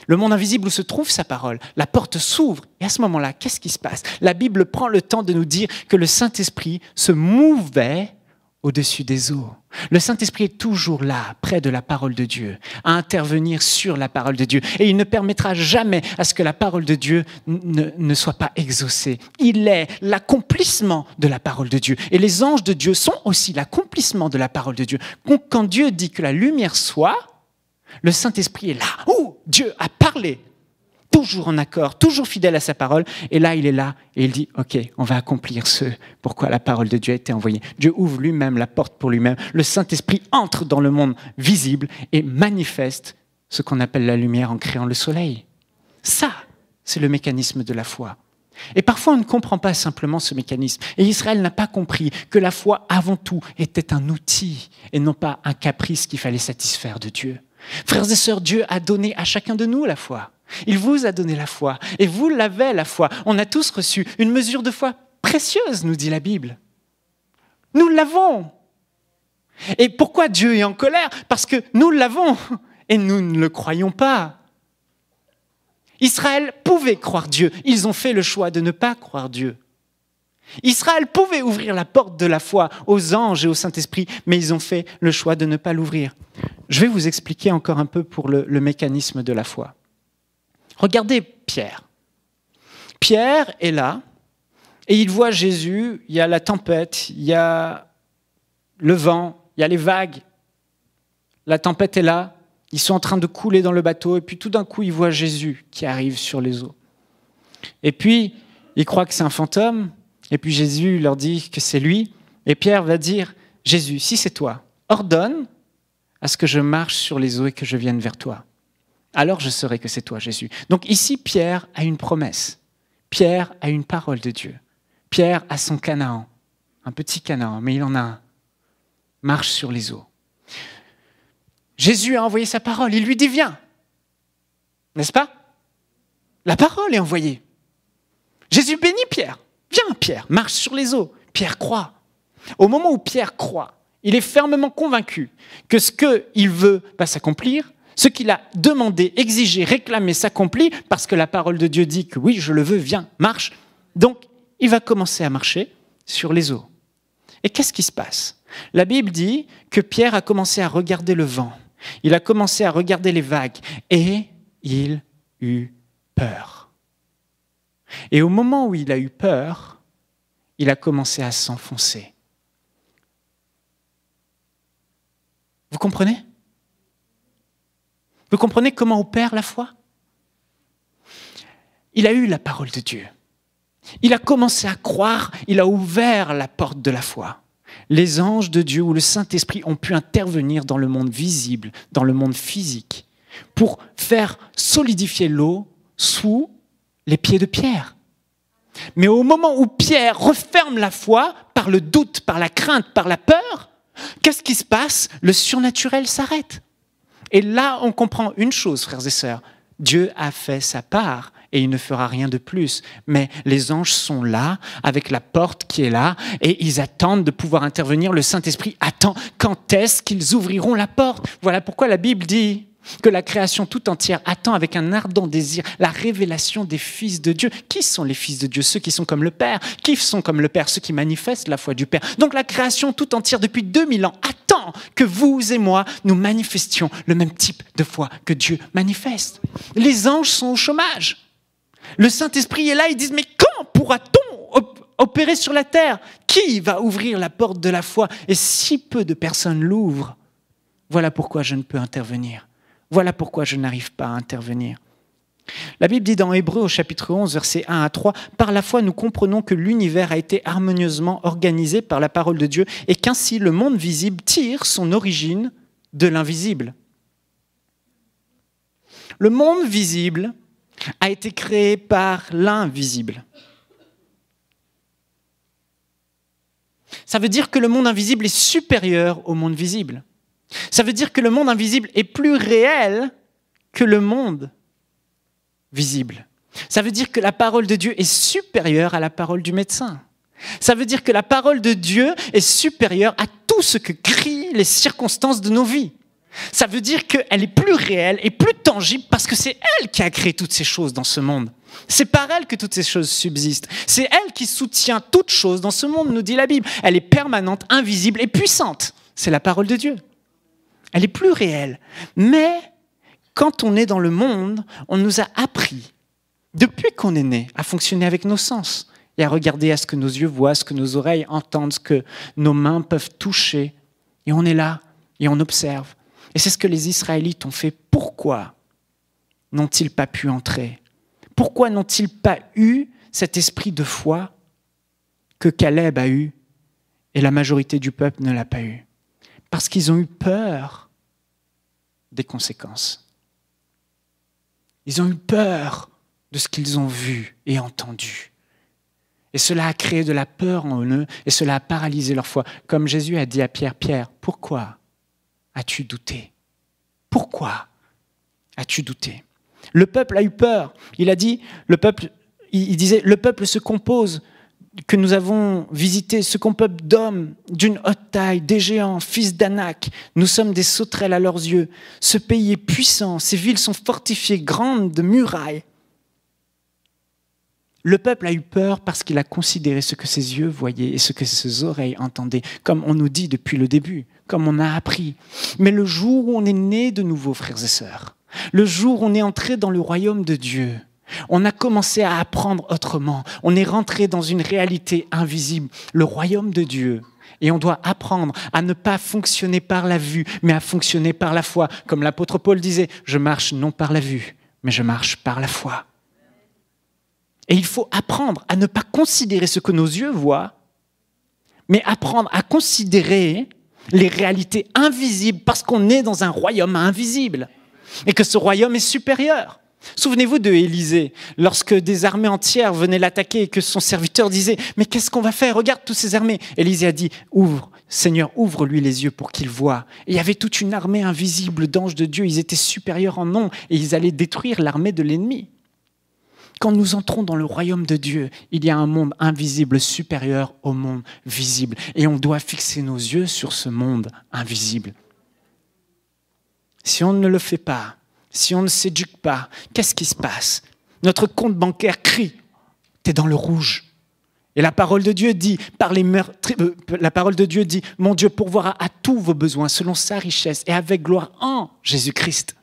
Le monde invisible où se trouve sa parole. La porte s'ouvre. Et à ce moment-là, qu'est-ce qui se passe La Bible prend le temps de nous dire que le Saint-Esprit se mouvait au-dessus des eaux. Le Saint-Esprit est toujours là, près de la parole de Dieu, à intervenir sur la parole de Dieu. Et il ne permettra jamais à ce que la parole de Dieu ne, ne soit pas exaucée. Il est l'accomplissement de la parole de Dieu. Et les anges de Dieu sont aussi l'accomplissement de la parole de Dieu. Quand Dieu dit que la lumière soit, le Saint-Esprit est là. Oh, Dieu a parlé, toujours en accord, toujours fidèle à sa parole. Et là, il est là et il dit, OK, on va accomplir ce pourquoi la parole de Dieu a été envoyée. Dieu ouvre lui-même la porte pour lui-même. Le Saint-Esprit entre dans le monde visible et manifeste ce qu'on appelle la lumière en créant le soleil. Ça, c'est le mécanisme de la foi. Et parfois, on ne comprend pas simplement ce mécanisme. Et Israël n'a pas compris que la foi, avant tout, était un outil et non pas un caprice qu'il fallait satisfaire de Dieu. Frères et sœurs, Dieu a donné à chacun de nous la foi. Il vous a donné la foi, et vous l'avez la foi. On a tous reçu une mesure de foi précieuse, nous dit la Bible. Nous l'avons. Et pourquoi Dieu est en colère Parce que nous l'avons, et nous ne le croyons pas. Israël pouvait croire Dieu, ils ont fait le choix de ne pas croire Dieu. Israël pouvait ouvrir la porte de la foi aux anges et au Saint-Esprit, mais ils ont fait le choix de ne pas l'ouvrir. Je vais vous expliquer encore un peu pour le, le mécanisme de la foi. Regardez Pierre. Pierre est là et il voit Jésus, il y a la tempête, il y a le vent, il y a les vagues. La tempête est là, ils sont en train de couler dans le bateau et puis tout d'un coup, il voit Jésus qui arrive sur les eaux. Et puis, il croit que c'est un fantôme et puis Jésus leur dit que c'est lui et Pierre va dire Jésus, si c'est toi, ordonne à ce que je marche sur les eaux et que je vienne vers toi alors je saurai que c'est toi, Jésus. Donc ici, Pierre a une promesse. Pierre a une parole de Dieu. Pierre a son Canaan, un petit Canaan, mais il en a un. Marche sur les eaux. Jésus a envoyé sa parole, il lui dit viens. N'est-ce pas La parole est envoyée. Jésus bénit Pierre. Viens Pierre, marche sur les eaux. Pierre croit. Au moment où Pierre croit, il est fermement convaincu que ce qu'il veut va s'accomplir, ce qu'il a demandé, exigé, réclamé s'accomplit parce que la parole de Dieu dit que oui, je le veux, viens, marche. Donc, il va commencer à marcher sur les eaux. Et qu'est-ce qui se passe La Bible dit que Pierre a commencé à regarder le vent, il a commencé à regarder les vagues et il eut peur. Et au moment où il a eu peur, il a commencé à s'enfoncer. Vous comprenez vous comprenez comment opère la foi Il a eu la parole de Dieu. Il a commencé à croire, il a ouvert la porte de la foi. Les anges de Dieu ou le Saint-Esprit ont pu intervenir dans le monde visible, dans le monde physique, pour faire solidifier l'eau sous les pieds de Pierre. Mais au moment où Pierre referme la foi, par le doute, par la crainte, par la peur, qu'est-ce qui se passe Le surnaturel s'arrête. Et là, on comprend une chose, frères et sœurs. Dieu a fait sa part et il ne fera rien de plus. Mais les anges sont là, avec la porte qui est là, et ils attendent de pouvoir intervenir. Le Saint-Esprit attend quand est-ce qu'ils ouvriront la porte. Voilà pourquoi la Bible dit, que la création tout entière attend avec un ardent désir la révélation des fils de Dieu. Qui sont les fils de Dieu Ceux qui sont comme le Père. Qui sont comme le Père Ceux qui manifestent la foi du Père. Donc la création tout entière depuis 2000 ans attend que vous et moi, nous manifestions le même type de foi que Dieu manifeste. Les anges sont au chômage. Le Saint-Esprit est là, ils disent, mais quand pourra-t-on opérer sur la terre Qui va ouvrir la porte de la foi Et si peu de personnes l'ouvrent, voilà pourquoi je ne peux intervenir voilà pourquoi je n'arrive pas à intervenir. La Bible dit dans Hébreu au chapitre 11, versets 1 à 3, Par la foi nous comprenons que l'univers a été harmonieusement organisé par la parole de Dieu et qu'ainsi le monde visible tire son origine de l'invisible. Le monde visible a été créé par l'invisible. Ça veut dire que le monde invisible est supérieur au monde visible. Ça veut dire que le monde invisible est plus réel que le monde visible. Ça veut dire que la parole de Dieu est supérieure à la parole du médecin. Ça veut dire que la parole de Dieu est supérieure à tout ce que crient les circonstances de nos vies. Ça veut dire qu'elle est plus réelle et plus tangible parce que c'est elle qui a créé toutes ces choses dans ce monde. C'est par elle que toutes ces choses subsistent. C'est elle qui soutient toutes choses dans ce monde, nous dit la Bible. Elle est permanente, invisible et puissante. C'est la parole de Dieu. Elle est plus réelle. Mais quand on est dans le monde, on nous a appris, depuis qu'on est né, à fonctionner avec nos sens et à regarder à ce que nos yeux voient, ce que nos oreilles entendent, ce que nos mains peuvent toucher. Et on est là et on observe. Et c'est ce que les Israélites ont fait. Pourquoi n'ont-ils pas pu entrer Pourquoi n'ont-ils pas eu cet esprit de foi que Caleb a eu et la majorité du peuple ne l'a pas eu parce qu'ils ont eu peur des conséquences. Ils ont eu peur de ce qu'ils ont vu et entendu. Et cela a créé de la peur en eux et cela a paralysé leur foi. Comme Jésus a dit à Pierre, Pierre, pourquoi as-tu douté Pourquoi as-tu douté Le peuple a eu peur. Il a dit, le peuple, il disait, le peuple se compose que nous avons visité ce qu'on peuple d'hommes d'une haute taille, des géants, fils d'Anak. Nous sommes des sauterelles à leurs yeux. Ce pays est puissant, ces villes sont fortifiées, grandes de murailles. Le peuple a eu peur parce qu'il a considéré ce que ses yeux voyaient et ce que ses oreilles entendaient, comme on nous dit depuis le début, comme on a appris. Mais le jour où on est né de nouveau, frères et sœurs, le jour où on est entré dans le royaume de Dieu, on a commencé à apprendre autrement. On est rentré dans une réalité invisible, le royaume de Dieu. Et on doit apprendre à ne pas fonctionner par la vue, mais à fonctionner par la foi. Comme l'apôtre Paul disait, je marche non par la vue, mais je marche par la foi. Et il faut apprendre à ne pas considérer ce que nos yeux voient, mais apprendre à considérer les réalités invisibles parce qu'on est dans un royaume invisible et que ce royaume est supérieur. Souvenez-vous de Élisée, lorsque des armées entières venaient l'attaquer et que son serviteur disait Mais qu'est-ce qu'on va faire Regarde toutes ces armées. Élisée a dit Ouvre, Seigneur, ouvre-lui les yeux pour qu'il voie. il y avait toute une armée invisible d'anges de Dieu. Ils étaient supérieurs en nombre et ils allaient détruire l'armée de l'ennemi. Quand nous entrons dans le royaume de Dieu, il y a un monde invisible supérieur au monde visible. Et on doit fixer nos yeux sur ce monde invisible. Si on ne le fait pas, si on ne s'éduque pas, qu'est-ce qui se passe Notre compte bancaire crie, t'es dans le rouge. Et la parole de Dieu dit, par les euh, la parole de Dieu dit, mon Dieu pourvoira à tous vos besoins selon sa richesse et avec gloire en Jésus-Christ.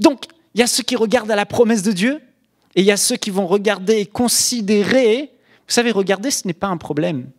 Donc, il y a ceux qui regardent à la promesse de Dieu et il y a ceux qui vont regarder et considérer. Vous savez, regarder, ce n'est pas un problème.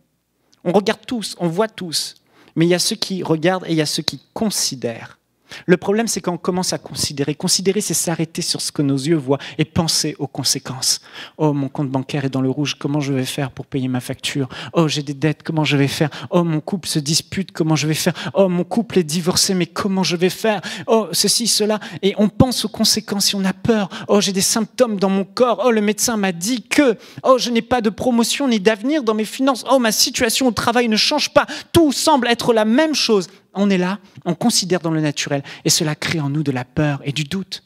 On regarde tous, on voit tous. Mais il y a ceux qui regardent et il y a ceux qui considèrent. Le problème, c'est quand commence à considérer. Considérer, c'est s'arrêter sur ce que nos yeux voient et penser aux conséquences. Oh, mon compte bancaire est dans le rouge, comment je vais faire pour payer ma facture Oh, j'ai des dettes, comment je vais faire Oh, mon couple se dispute, comment je vais faire Oh, mon couple est divorcé, mais comment je vais faire Oh, ceci, cela. Et on pense aux conséquences et on a peur. Oh, j'ai des symptômes dans mon corps. Oh, le médecin m'a dit que. Oh, je n'ai pas de promotion ni d'avenir dans mes finances. Oh, ma situation au travail ne change pas. Tout semble être la même chose on est là, on considère dans le naturel, et cela crée en nous de la peur et du doute.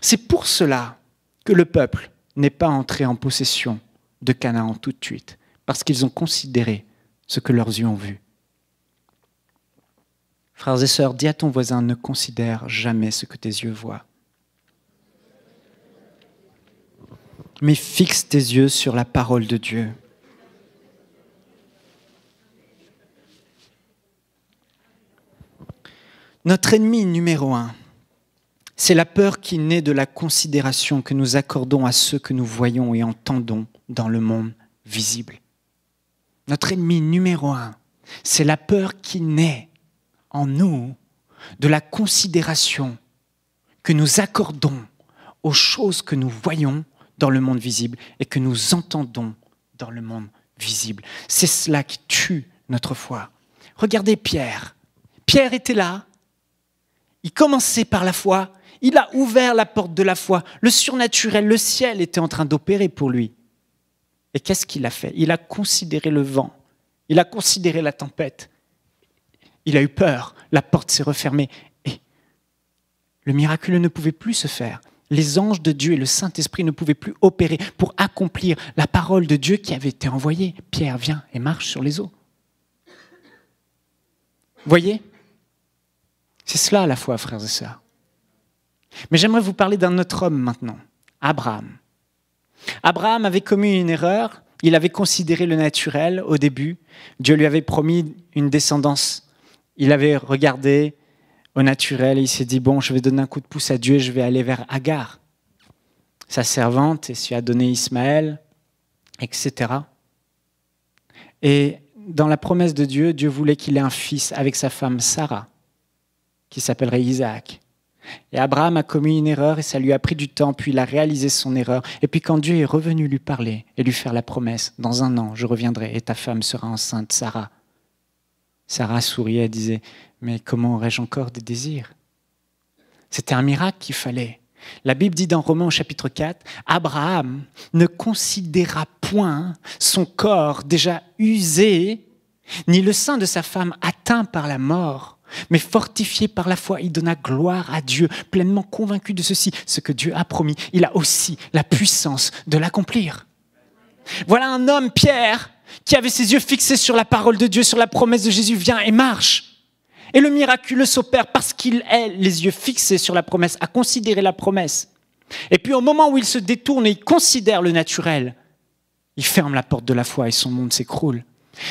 C'est pour cela que le peuple n'est pas entré en possession de Canaan tout de suite, parce qu'ils ont considéré ce que leurs yeux ont vu. Frères et sœurs, dis à ton voisin, ne considère jamais ce que tes yeux voient. Mais fixe tes yeux sur la parole de Dieu. Notre ennemi numéro un, c'est la peur qui naît de la considération que nous accordons à ceux que nous voyons et entendons dans le monde visible. Notre ennemi numéro un, c'est la peur qui naît en nous de la considération que nous accordons aux choses que nous voyons dans le monde visible et que nous entendons dans le monde visible. C'est cela qui tue notre foi. Regardez Pierre. Pierre était là, il commençait par la foi. Il a ouvert la porte de la foi. Le surnaturel, le ciel était en train d'opérer pour lui. Et qu'est-ce qu'il a fait Il a considéré le vent. Il a considéré la tempête. Il a eu peur. La porte s'est refermée. Et le miraculeux ne pouvait plus se faire. Les anges de Dieu et le Saint-Esprit ne pouvaient plus opérer pour accomplir la parole de Dieu qui avait été envoyée. Pierre, viens et marche sur les eaux. Voyez c'est cela la fois frères et sœurs. Mais j'aimerais vous parler d'un autre homme maintenant, Abraham. Abraham avait commis une erreur, il avait considéré le naturel au début, Dieu lui avait promis une descendance, il avait regardé au naturel et il s'est dit, bon, je vais donner un coup de pouce à Dieu et je vais aller vers Agar, sa servante, et s'y a donné Ismaël, etc. Et dans la promesse de Dieu, Dieu voulait qu'il ait un fils avec sa femme Sarah qui s'appellerait Isaac. Et Abraham a commis une erreur et ça lui a pris du temps, puis il a réalisé son erreur. Et puis quand Dieu est revenu lui parler et lui faire la promesse, dans un an, je reviendrai et ta femme sera enceinte, Sarah. Sarah souriait et disait, mais comment aurais-je encore des désirs C'était un miracle qu'il fallait. La Bible dit dans Romains chapitre 4, Abraham ne considéra point son corps déjà usé, ni le sein de sa femme atteint par la mort mais fortifié par la foi, il donna gloire à Dieu, pleinement convaincu de ceci, ce que Dieu a promis. Il a aussi la puissance de l'accomplir. Voilà un homme, Pierre, qui avait ses yeux fixés sur la parole de Dieu, sur la promesse de Jésus, vient et marche. Et le miraculeux s'opère parce qu'il est les yeux fixés sur la promesse, à considérer la promesse. Et puis au moment où il se détourne et il considère le naturel, il ferme la porte de la foi et son monde s'écroule.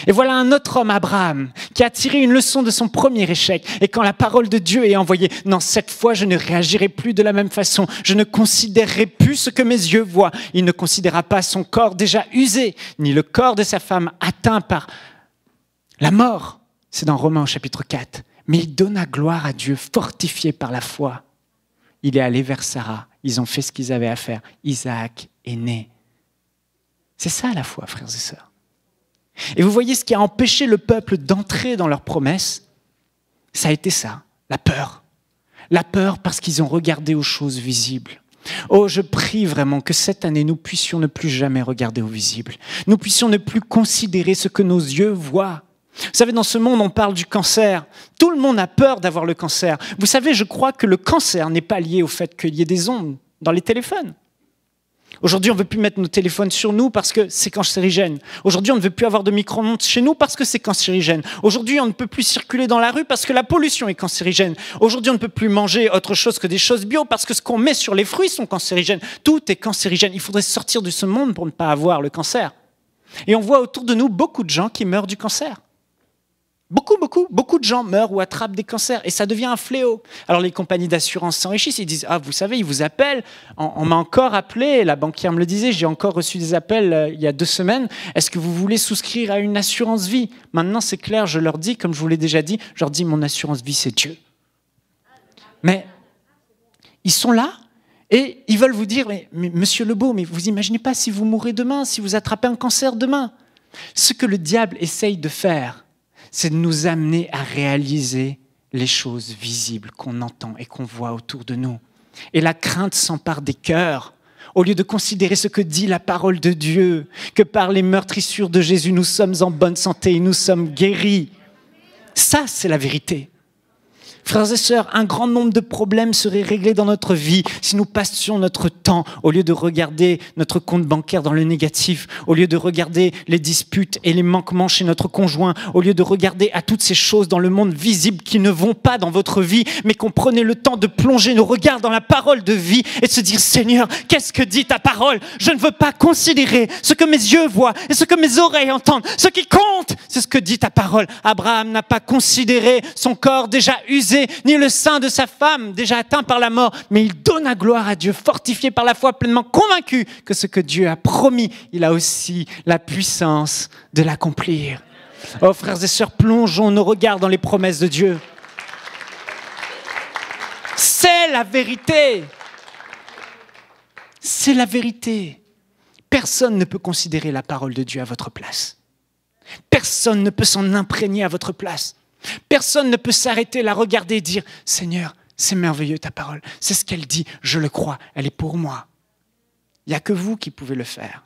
Et voilà un autre homme, Abraham, qui a tiré une leçon de son premier échec. Et quand la parole de Dieu est envoyée, non, cette fois, je ne réagirai plus de la même façon. Je ne considérerai plus ce que mes yeux voient. Il ne considéra pas son corps déjà usé, ni le corps de sa femme atteint par la mort. C'est dans Romains chapitre 4. Mais il donna gloire à Dieu, fortifié par la foi. Il est allé vers Sarah. Ils ont fait ce qu'ils avaient à faire. Isaac est né. C'est ça la foi, frères et sœurs. Et vous voyez ce qui a empêché le peuple d'entrer dans leurs promesses Ça a été ça, la peur. La peur parce qu'ils ont regardé aux choses visibles. Oh, je prie vraiment que cette année, nous puissions ne plus jamais regarder au visible. Nous puissions ne plus considérer ce que nos yeux voient. Vous savez, dans ce monde, on parle du cancer. Tout le monde a peur d'avoir le cancer. Vous savez, je crois que le cancer n'est pas lié au fait qu'il y ait des ondes dans les téléphones. Aujourd'hui, on ne veut plus mettre nos téléphones sur nous parce que c'est cancérigène. Aujourd'hui, on ne veut plus avoir de micro-ondes chez nous parce que c'est cancérigène. Aujourd'hui, on ne peut plus circuler dans la rue parce que la pollution est cancérigène. Aujourd'hui, on ne peut plus manger autre chose que des choses bio parce que ce qu'on met sur les fruits sont cancérigènes. Tout est cancérigène. Il faudrait sortir de ce monde pour ne pas avoir le cancer. Et on voit autour de nous beaucoup de gens qui meurent du cancer. Beaucoup, beaucoup, beaucoup de gens meurent ou attrapent des cancers et ça devient un fléau. Alors les compagnies d'assurance s'enrichissent, ils disent Ah, vous savez, ils vous appellent. On, m'a encore appelé, la banquière me le disait, j'ai encore reçu des appels euh, il y a deux semaines. Est-ce que vous voulez souscrire à une assurance vie Maintenant, c'est clair, je leur dis, comme je vous l'ai déjà dit, je leur dis Mon assurance vie, c'est Dieu. Mais ils sont là et ils veulent vous dire Mais, monsieur Lebeau, mais vous imaginez pas si vous mourrez demain, si vous attrapez un cancer demain Ce que le diable essaye de faire, c'est de nous amener à réaliser les choses visibles qu'on entend et qu'on voit autour de nous. Et la crainte s'empare des cœurs. Au lieu de considérer ce que dit la parole de Dieu, que par les meurtrissures de Jésus, nous sommes en bonne santé et nous sommes guéris. Ça, c'est la vérité. Frères et sœurs, un grand nombre de problèmes seraient réglés dans notre vie si nous passions notre temps, au lieu de regarder notre compte bancaire dans le négatif, au lieu de regarder les disputes et les manquements chez notre conjoint, au lieu de regarder à toutes ces choses dans le monde visible qui ne vont pas dans votre vie, mais qu'on prenait le temps de plonger nos regards dans la parole de vie et de se dire, Seigneur, qu'est-ce que dit ta parole Je ne veux pas considérer ce que mes yeux voient et ce que mes oreilles entendent. Ce qui compte, c'est ce que dit ta parole. Abraham n'a pas considéré son corps déjà usé ni le sein de sa femme, déjà atteint par la mort, mais il donne à gloire à Dieu, fortifié par la foi, pleinement convaincu que ce que Dieu a promis, il a aussi la puissance de l'accomplir. Oh frères et sœurs, plongeons nos regards dans les promesses de Dieu. C'est la vérité. C'est la vérité. Personne ne peut considérer la parole de Dieu à votre place. Personne ne peut s'en imprégner à votre place. Personne ne peut s'arrêter, la regarder et dire Seigneur, c'est merveilleux ta parole, c'est ce qu'elle dit, je le crois, elle est pour moi. Il n'y a que vous qui pouvez le faire.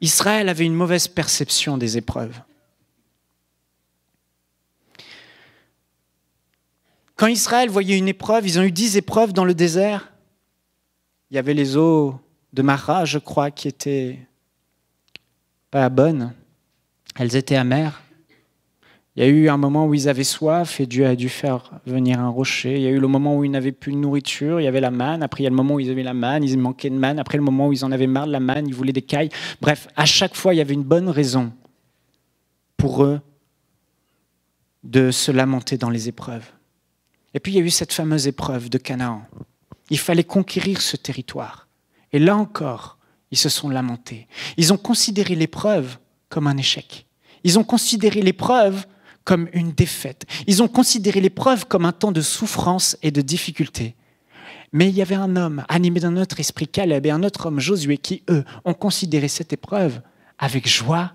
Israël avait une mauvaise perception des épreuves. Quand Israël voyait une épreuve, ils ont eu dix épreuves dans le désert. Il y avait les eaux de Mara, je crois, qui étaient pas bonnes elles étaient amères. Il y a eu un moment où ils avaient soif et Dieu a dû faire venir un rocher. Il y a eu le moment où ils n'avaient plus de nourriture, il y avait la manne. Après, il y a le moment où ils avaient la manne, ils manquaient de manne. Après, le moment où ils en avaient marre de la manne, ils voulaient des cailles. Bref, à chaque fois, il y avait une bonne raison pour eux de se lamenter dans les épreuves. Et puis, il y a eu cette fameuse épreuve de Canaan. Il fallait conquérir ce territoire. Et là encore, ils se sont lamentés. Ils ont considéré l'épreuve comme un échec. Ils ont considéré l'épreuve comme une défaite. Ils ont considéré l'épreuve comme un temps de souffrance et de difficulté. Mais il y avait un homme animé d'un autre esprit, Caleb, et un autre homme, Josué, qui, eux, ont considéré cette épreuve avec joie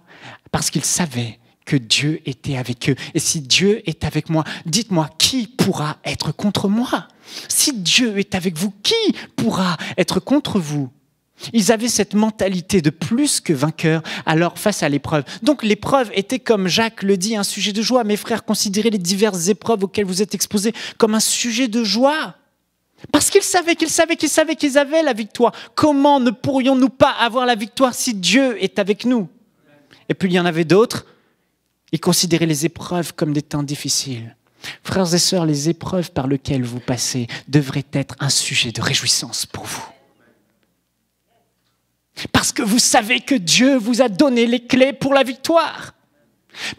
parce qu'ils savaient que Dieu était avec eux. Et si Dieu est avec moi, dites-moi, qui pourra être contre moi Si Dieu est avec vous, qui pourra être contre vous ils avaient cette mentalité de plus que vainqueur alors face à l'épreuve. Donc l'épreuve était, comme Jacques le dit, un sujet de joie. Mes frères, considérez les diverses épreuves auxquelles vous êtes exposés comme un sujet de joie. Parce qu'ils savaient, qu'ils savaient, qu'ils savaient qu'ils avaient la victoire. Comment ne pourrions-nous pas avoir la victoire si Dieu est avec nous Et puis il y en avait d'autres. Ils considéraient les épreuves comme des temps difficiles. Frères et sœurs, les épreuves par lesquelles vous passez devraient être un sujet de réjouissance pour vous. Parce que vous savez que Dieu vous a donné les clés pour la victoire.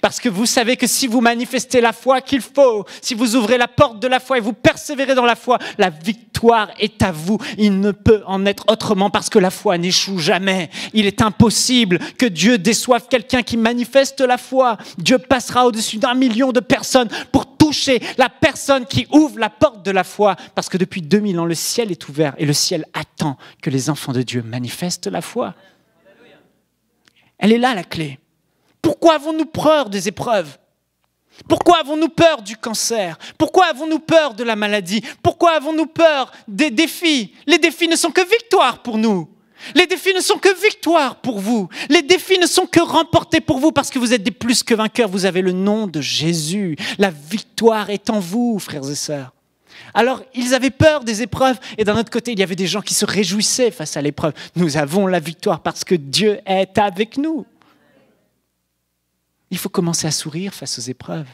Parce que vous savez que si vous manifestez la foi qu'il faut, si vous ouvrez la porte de la foi et vous persévérez dans la foi, la victoire est à vous. Il ne peut en être autrement parce que la foi n'échoue jamais. Il est impossible que Dieu déçoive quelqu'un qui manifeste la foi. Dieu passera au-dessus d'un million de personnes pour la personne qui ouvre la porte de la foi, parce que depuis 2000 ans, le ciel est ouvert et le ciel attend que les enfants de Dieu manifestent la foi. Elle est là la clé. Pourquoi avons-nous peur des épreuves pourquoi avons-nous peur du cancer Pourquoi avons-nous peur de la maladie Pourquoi avons-nous peur des défis Les défis ne sont que victoires pour nous. Les défis ne sont que victoires pour vous. Les défis ne sont que remportés pour vous parce que vous êtes des plus que vainqueurs. Vous avez le nom de Jésus. La victoire est en vous, frères et sœurs. Alors, ils avaient peur des épreuves et d'un autre côté, il y avait des gens qui se réjouissaient face à l'épreuve. Nous avons la victoire parce que Dieu est avec nous. Il faut commencer à sourire face aux épreuves.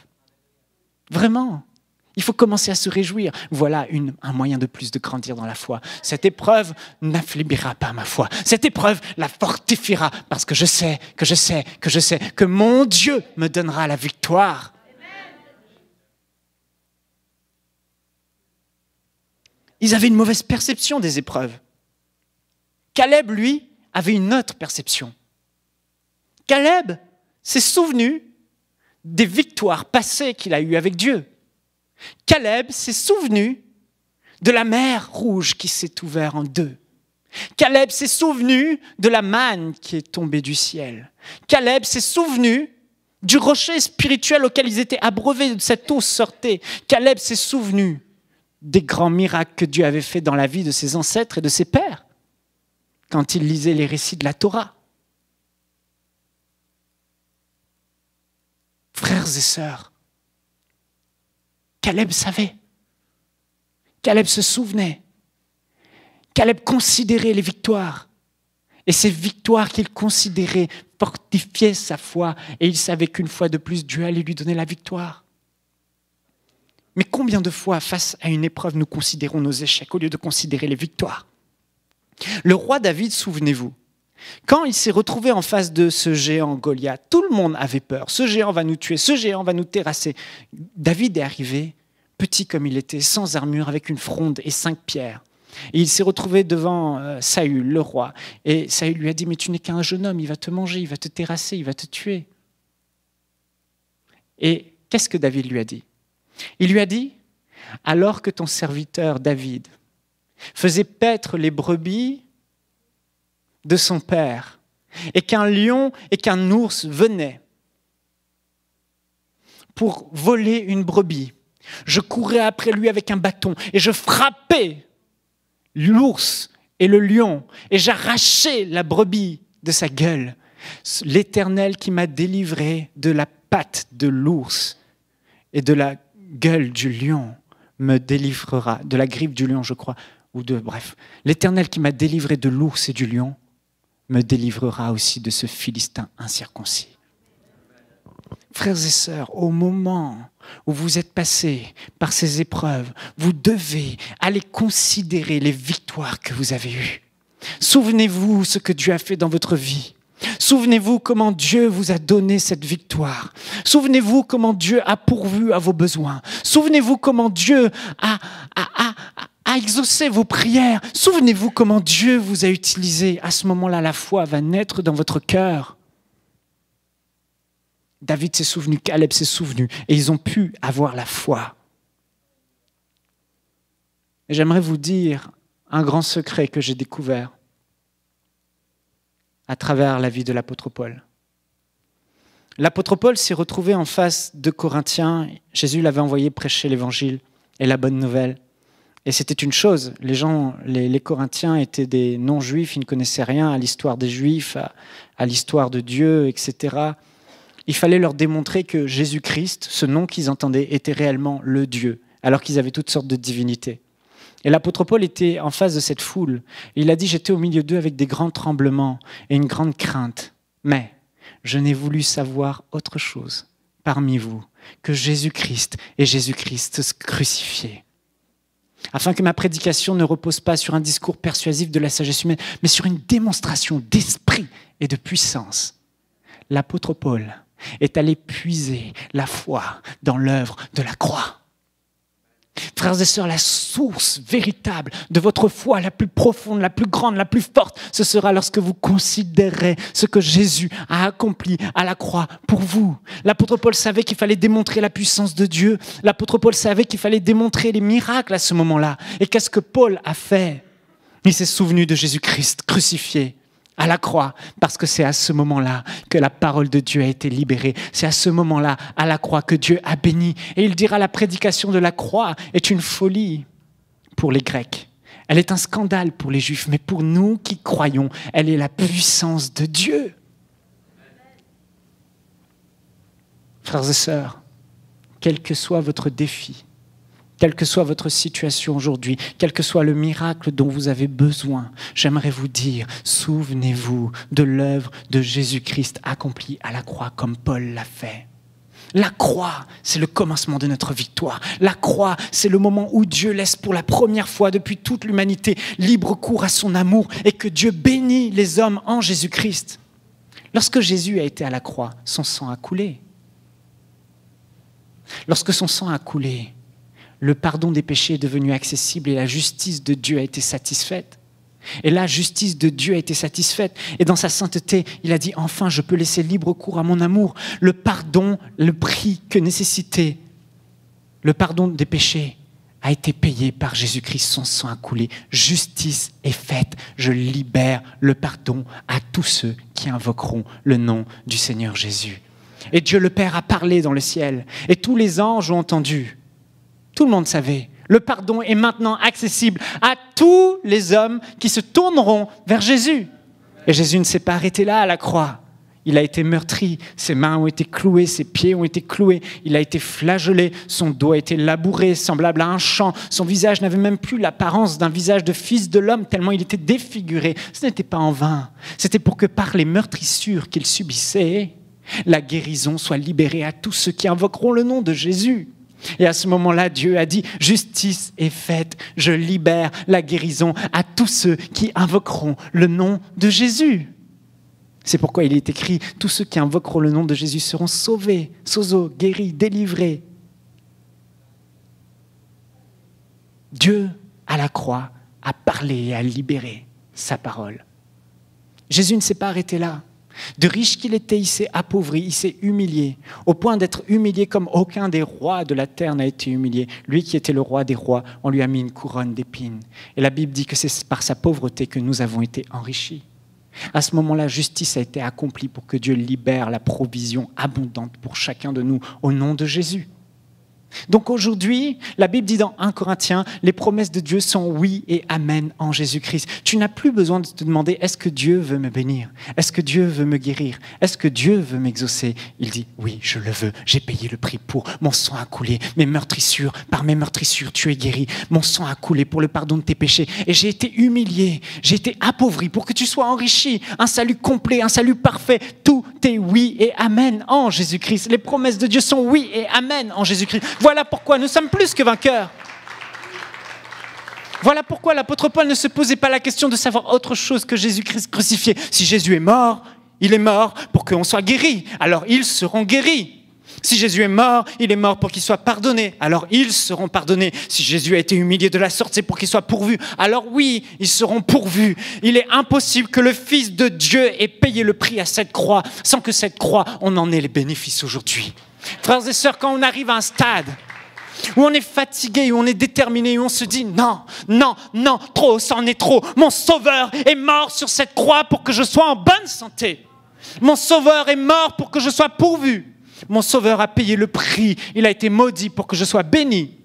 Vraiment. Il faut commencer à se réjouir. Voilà un moyen de plus de grandir dans la foi. Cette épreuve n'affaiblira pas ma foi. Cette épreuve la fortifiera parce que je sais, que je sais, que je sais que mon Dieu me donnera la victoire. Ils avaient une mauvaise perception des épreuves. Caleb, lui, avait une autre perception. Caleb s'est souvenu des victoires passées qu'il a eues avec Dieu. Caleb s'est souvenu de la mer rouge qui s'est ouverte en deux. Caleb s'est souvenu de la manne qui est tombée du ciel. Caleb s'est souvenu du rocher spirituel auquel ils étaient abreuvés, de cette eau sortée Caleb s'est souvenu des grands miracles que Dieu avait fait dans la vie de ses ancêtres et de ses pères quand il lisait les récits de la Torah. Frères et sœurs, Caleb savait. Caleb se souvenait. Caleb considérait les victoires. Et ces victoires qu'il considérait fortifiaient sa foi. Et il savait qu'une fois de plus, Dieu allait lui donner la victoire. Mais combien de fois, face à une épreuve, nous considérons nos échecs au lieu de considérer les victoires Le roi David, souvenez-vous, quand il s'est retrouvé en face de ce géant Goliath, tout le monde avait peur. Ce géant va nous tuer, ce géant va nous terrasser. David est arrivé, petit comme il était, sans armure, avec une fronde et cinq pierres. Et il s'est retrouvé devant euh, Saül, le roi. Et Saül lui a dit, mais tu n'es qu'un jeune homme, il va te manger, il va te terrasser, il va te tuer. Et qu'est-ce que David lui a dit Il lui a dit, alors que ton serviteur David faisait paître les brebis de son père et qu'un lion et qu'un ours venaient pour voler une brebis. Je courais après lui avec un bâton et je frappais l'ours et le lion et j'arrachais la brebis de sa gueule. L'Éternel qui m'a délivré de la patte de l'ours et de la gueule du lion me délivrera, de la grippe du lion je crois, ou de bref. L'Éternel qui m'a délivré de l'ours et du lion me délivrera aussi de ce Philistin incirconcis. Frères et sœurs, au moment où vous êtes passés par ces épreuves, vous devez aller considérer les victoires que vous avez eues. Souvenez-vous ce que Dieu a fait dans votre vie. Souvenez-vous comment Dieu vous a donné cette victoire. Souvenez-vous comment Dieu a pourvu à vos besoins. Souvenez-vous comment Dieu a, a, a, à exaucer vos prières. Souvenez-vous comment Dieu vous a utilisé. À ce moment-là, la foi va naître dans votre cœur. David s'est souvenu, Caleb s'est souvenu, et ils ont pu avoir la foi. j'aimerais vous dire un grand secret que j'ai découvert à travers la vie de l'apôtre Paul. L'apôtre Paul s'est retrouvé en face de Corinthiens. Jésus l'avait envoyé prêcher l'évangile et la bonne nouvelle. Et c'était une chose. Les gens, les, Corinthiens étaient des non-juifs, ils ne connaissaient rien à l'histoire des juifs, à, à l'histoire de Dieu, etc. Il fallait leur démontrer que Jésus-Christ, ce nom qu'ils entendaient, était réellement le Dieu, alors qu'ils avaient toutes sortes de divinités. Et l'apôtre Paul était en face de cette foule. Il a dit, j'étais au milieu d'eux avec des grands tremblements et une grande crainte. Mais je n'ai voulu savoir autre chose parmi vous que Jésus-Christ et Jésus-Christ crucifié afin que ma prédication ne repose pas sur un discours persuasif de la sagesse humaine, mais sur une démonstration d'esprit et de puissance. L'apôtre Paul est allé puiser la foi dans l'œuvre de la croix. Frères et sœurs, la source véritable de votre foi, la plus profonde, la plus grande, la plus forte, ce sera lorsque vous considérerez ce que Jésus a accompli à la croix pour vous. L'apôtre Paul savait qu'il fallait démontrer la puissance de Dieu. L'apôtre Paul savait qu'il fallait démontrer les miracles à ce moment-là. Et qu'est-ce que Paul a fait Il s'est souvenu de Jésus-Christ crucifié à la croix, parce que c'est à ce moment-là que la parole de Dieu a été libérée. C'est à ce moment-là, à la croix, que Dieu a béni. Et il dira, la prédication de la croix est une folie pour les Grecs. Elle est un scandale pour les Juifs, mais pour nous qui croyons, elle est la puissance de Dieu. Frères et sœurs, quel que soit votre défi, quelle que soit votre situation aujourd'hui, quel que soit le miracle dont vous avez besoin, j'aimerais vous dire, souvenez-vous de l'œuvre de Jésus-Christ accomplie à la croix comme Paul l'a fait. La croix, c'est le commencement de notre victoire. La croix, c'est le moment où Dieu laisse pour la première fois depuis toute l'humanité libre cours à son amour et que Dieu bénit les hommes en Jésus-Christ. Lorsque Jésus a été à la croix, son sang a coulé. Lorsque son sang a coulé, le pardon des péchés est devenu accessible et la justice de Dieu a été satisfaite. Et la justice de Dieu a été satisfaite. Et dans sa sainteté, il a dit, enfin, je peux laisser libre cours à mon amour. Le pardon, le prix que nécessitait le pardon des péchés a été payé par Jésus-Christ, son sang a coulé. Justice est faite. Je libère le pardon à tous ceux qui invoqueront le nom du Seigneur Jésus. Et Dieu le Père a parlé dans le ciel, et tous les anges ont entendu. Tout le monde savait. Le pardon est maintenant accessible à tous les hommes qui se tourneront vers Jésus. Et Jésus ne s'est pas arrêté là à la croix. Il a été meurtri, ses mains ont été clouées, ses pieds ont été cloués, il a été flagellé, son dos a été labouré, semblable à un champ, son visage n'avait même plus l'apparence d'un visage de fils de l'homme, tellement il était défiguré. Ce n'était pas en vain, c'était pour que par les meurtrissures qu'il subissait, la guérison soit libérée à tous ceux qui invoqueront le nom de Jésus. Et à ce moment-là, Dieu a dit, justice est faite, je libère la guérison à tous ceux qui invoqueront le nom de Jésus. C'est pourquoi il est écrit, tous ceux qui invoqueront le nom de Jésus seront sauvés, sozo, guéris, délivrés. Dieu, à la croix, a parlé et a libéré sa parole. Jésus ne s'est pas arrêté là. De riche qu'il était, il s'est appauvri, il s'est humilié, au point d'être humilié comme aucun des rois de la terre n'a été humilié. Lui qui était le roi des rois, on lui a mis une couronne d'épines. Et la Bible dit que c'est par sa pauvreté que nous avons été enrichis. À ce moment-là, justice a été accomplie pour que Dieu libère la provision abondante pour chacun de nous au nom de Jésus. Donc aujourd'hui, la Bible dit dans 1 Corinthiens, les promesses de Dieu sont oui et amen en Jésus-Christ. Tu n'as plus besoin de te demander est-ce que Dieu veut me bénir Est-ce que Dieu veut me guérir Est-ce que Dieu veut m'exaucer Il dit oui, je le veux. J'ai payé le prix pour. Mon sang a coulé. Mes meurtrissures, par mes meurtrissures, tu es guéri. Mon sang a coulé pour le pardon de tes péchés. Et j'ai été humilié. J'ai été appauvri pour que tu sois enrichi. Un salut complet, un salut parfait. Tout est oui et amen en Jésus-Christ. Les promesses de Dieu sont oui et amen en Jésus-Christ. Voilà pourquoi nous sommes plus que vainqueurs. Voilà pourquoi l'apôtre Paul ne se posait pas la question de savoir autre chose que Jésus-Christ crucifié. Si Jésus est mort, il est mort pour qu'on soit guéri. Alors ils seront guéris. Si Jésus est mort, il est mort pour qu'il soit pardonné. Alors ils seront pardonnés. Si Jésus a été humilié de la sorte, c'est pour qu'il soit pourvu. Alors oui, ils seront pourvus. Il est impossible que le Fils de Dieu ait payé le prix à cette croix sans que cette croix, on en ait les bénéfices aujourd'hui. Frères et sœurs, quand on arrive à un stade où on est fatigué, où on est déterminé, où on se dit non, non, non, trop, c'en est trop. Mon Sauveur est mort sur cette croix pour que je sois en bonne santé. Mon Sauveur est mort pour que je sois pourvu. Mon Sauveur a payé le prix. Il a été maudit pour que je sois béni.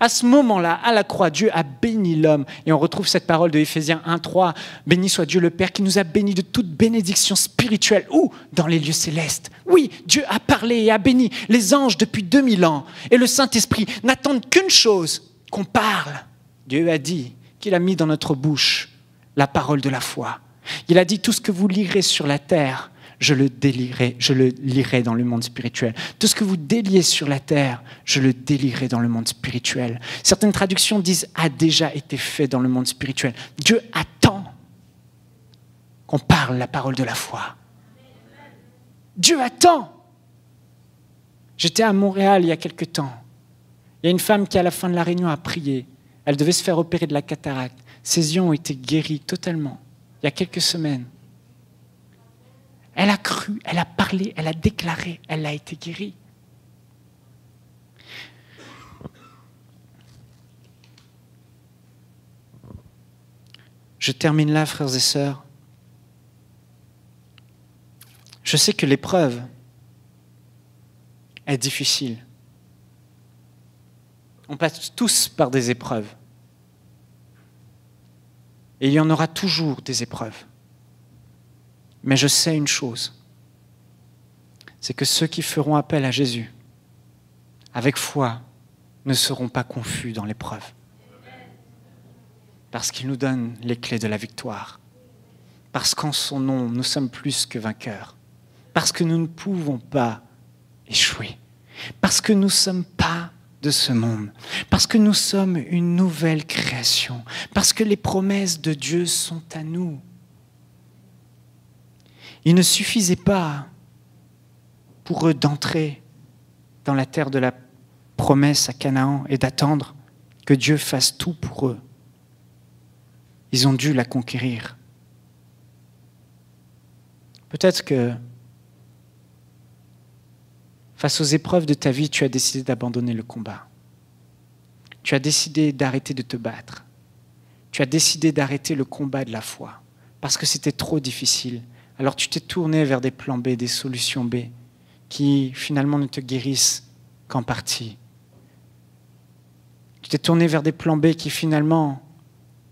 À ce moment-là, à la croix, Dieu a béni l'homme. Et on retrouve cette parole de Éphésiens 1.3. Béni soit Dieu le Père qui nous a bénis de toute bénédiction spirituelle. ou Dans les lieux célestes. Oui, Dieu a parlé et a béni les anges depuis 2000 ans. Et le Saint-Esprit n'attend qu'une chose, qu'on parle. Dieu a dit qu'il a mis dans notre bouche la parole de la foi. Il a dit tout ce que vous lirez sur la terre je le délierai, je le lirai dans le monde spirituel. Tout ce que vous déliez sur la terre, je le délierai dans le monde spirituel. Certaines traductions disent a déjà été fait dans le monde spirituel. Dieu attend qu'on parle la parole de la foi. Dieu attend. J'étais à Montréal il y a quelque temps. Il y a une femme qui, à la fin de la réunion, a prié. Elle devait se faire opérer de la cataracte. Ses yeux ont été guéris totalement il y a quelques semaines. Elle a cru, elle a parlé, elle a déclaré, elle a été guérie. Je termine là, frères et sœurs. Je sais que l'épreuve est difficile. On passe tous par des épreuves. Et il y en aura toujours des épreuves. Mais je sais une chose, c'est que ceux qui feront appel à Jésus, avec foi, ne seront pas confus dans l'épreuve. Parce qu'il nous donne les clés de la victoire. Parce qu'en son nom, nous sommes plus que vainqueurs. Parce que nous ne pouvons pas échouer. Parce que nous ne sommes pas de ce monde, parce que nous sommes une nouvelle création, parce que les promesses de Dieu sont à nous. Il ne suffisait pas pour eux d'entrer dans la terre de la promesse à Canaan et d'attendre que Dieu fasse tout pour eux. Ils ont dû la conquérir. Peut-être que face aux épreuves de ta vie, tu as décidé d'abandonner le combat. Tu as décidé d'arrêter de te battre. Tu as décidé d'arrêter le combat de la foi parce que c'était trop difficile alors tu t'es tourné vers des plans B, des solutions B, qui finalement ne te guérissent qu'en partie. Tu t'es tourné vers des plans B qui finalement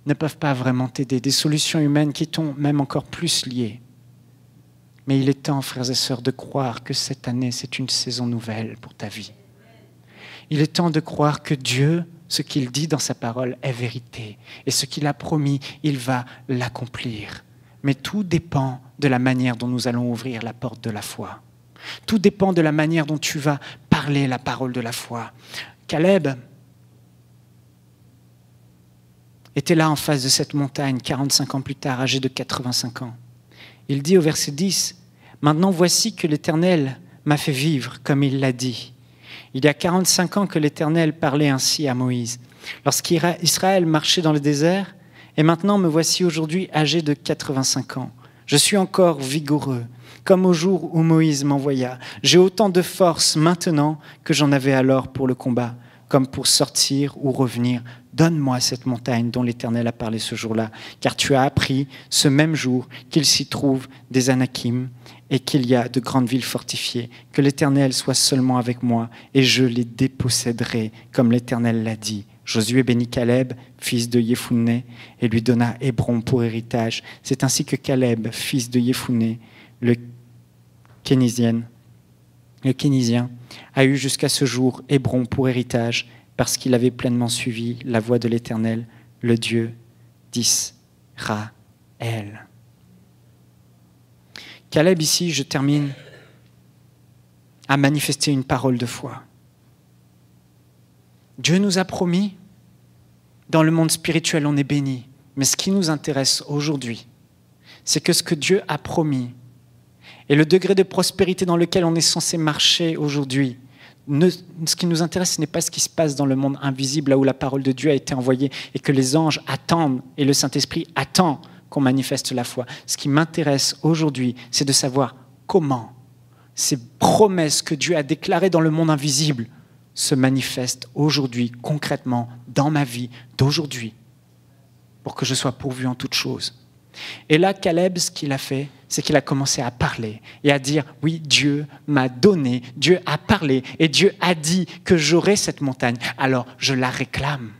ne peuvent pas vraiment t'aider, des solutions humaines qui t'ont même encore plus lié. Mais il est temps, frères et sœurs, de croire que cette année, c'est une saison nouvelle pour ta vie. Il est temps de croire que Dieu, ce qu'il dit dans sa parole, est vérité. Et ce qu'il a promis, il va l'accomplir. Mais tout dépend de la manière dont nous allons ouvrir la porte de la foi. Tout dépend de la manière dont tu vas parler la parole de la foi. Caleb était là en face de cette montagne 45 ans plus tard, âgé de 85 ans. Il dit au verset 10, Maintenant voici que l'Éternel m'a fait vivre comme il l'a dit. Il y a 45 ans que l'Éternel parlait ainsi à Moïse. Lorsqu'Israël marchait dans le désert, et maintenant, me voici aujourd'hui âgé de 85 ans. Je suis encore vigoureux, comme au jour où Moïse m'envoya. J'ai autant de force maintenant que j'en avais alors pour le combat, comme pour sortir ou revenir. Donne-moi cette montagne dont l'Éternel a parlé ce jour-là, car tu as appris ce même jour qu'il s'y trouve des anakim et qu'il y a de grandes villes fortifiées. Que l'Éternel soit seulement avec moi, et je les déposséderai, comme l'Éternel l'a dit, Josué bénit Caleb, fils de Yéphouné, et lui donna Hébron pour héritage. C'est ainsi que Caleb, fils de Yéphouné, le Kenizien, le Kénisien, a eu jusqu'à ce jour Hébron pour héritage, parce qu'il avait pleinement suivi la voie de l'Éternel, le Dieu d'Israël. Caleb, ici, je termine, a manifesté une parole de foi. Dieu nous a promis, dans le monde spirituel, on est béni. Mais ce qui nous intéresse aujourd'hui, c'est que ce que Dieu a promis et le degré de prospérité dans lequel on est censé marcher aujourd'hui, ce qui nous intéresse, ce n'est pas ce qui se passe dans le monde invisible, là où la parole de Dieu a été envoyée et que les anges attendent et le Saint-Esprit attend qu'on manifeste la foi. Ce qui m'intéresse aujourd'hui, c'est de savoir comment ces promesses que Dieu a déclarées dans le monde invisible se manifeste aujourd'hui, concrètement, dans ma vie d'aujourd'hui, pour que je sois pourvu en toutes choses. Et là, Caleb, ce qu'il a fait, c'est qu'il a commencé à parler et à dire, oui, Dieu m'a donné, Dieu a parlé et Dieu a dit que j'aurai cette montagne, alors je la réclame.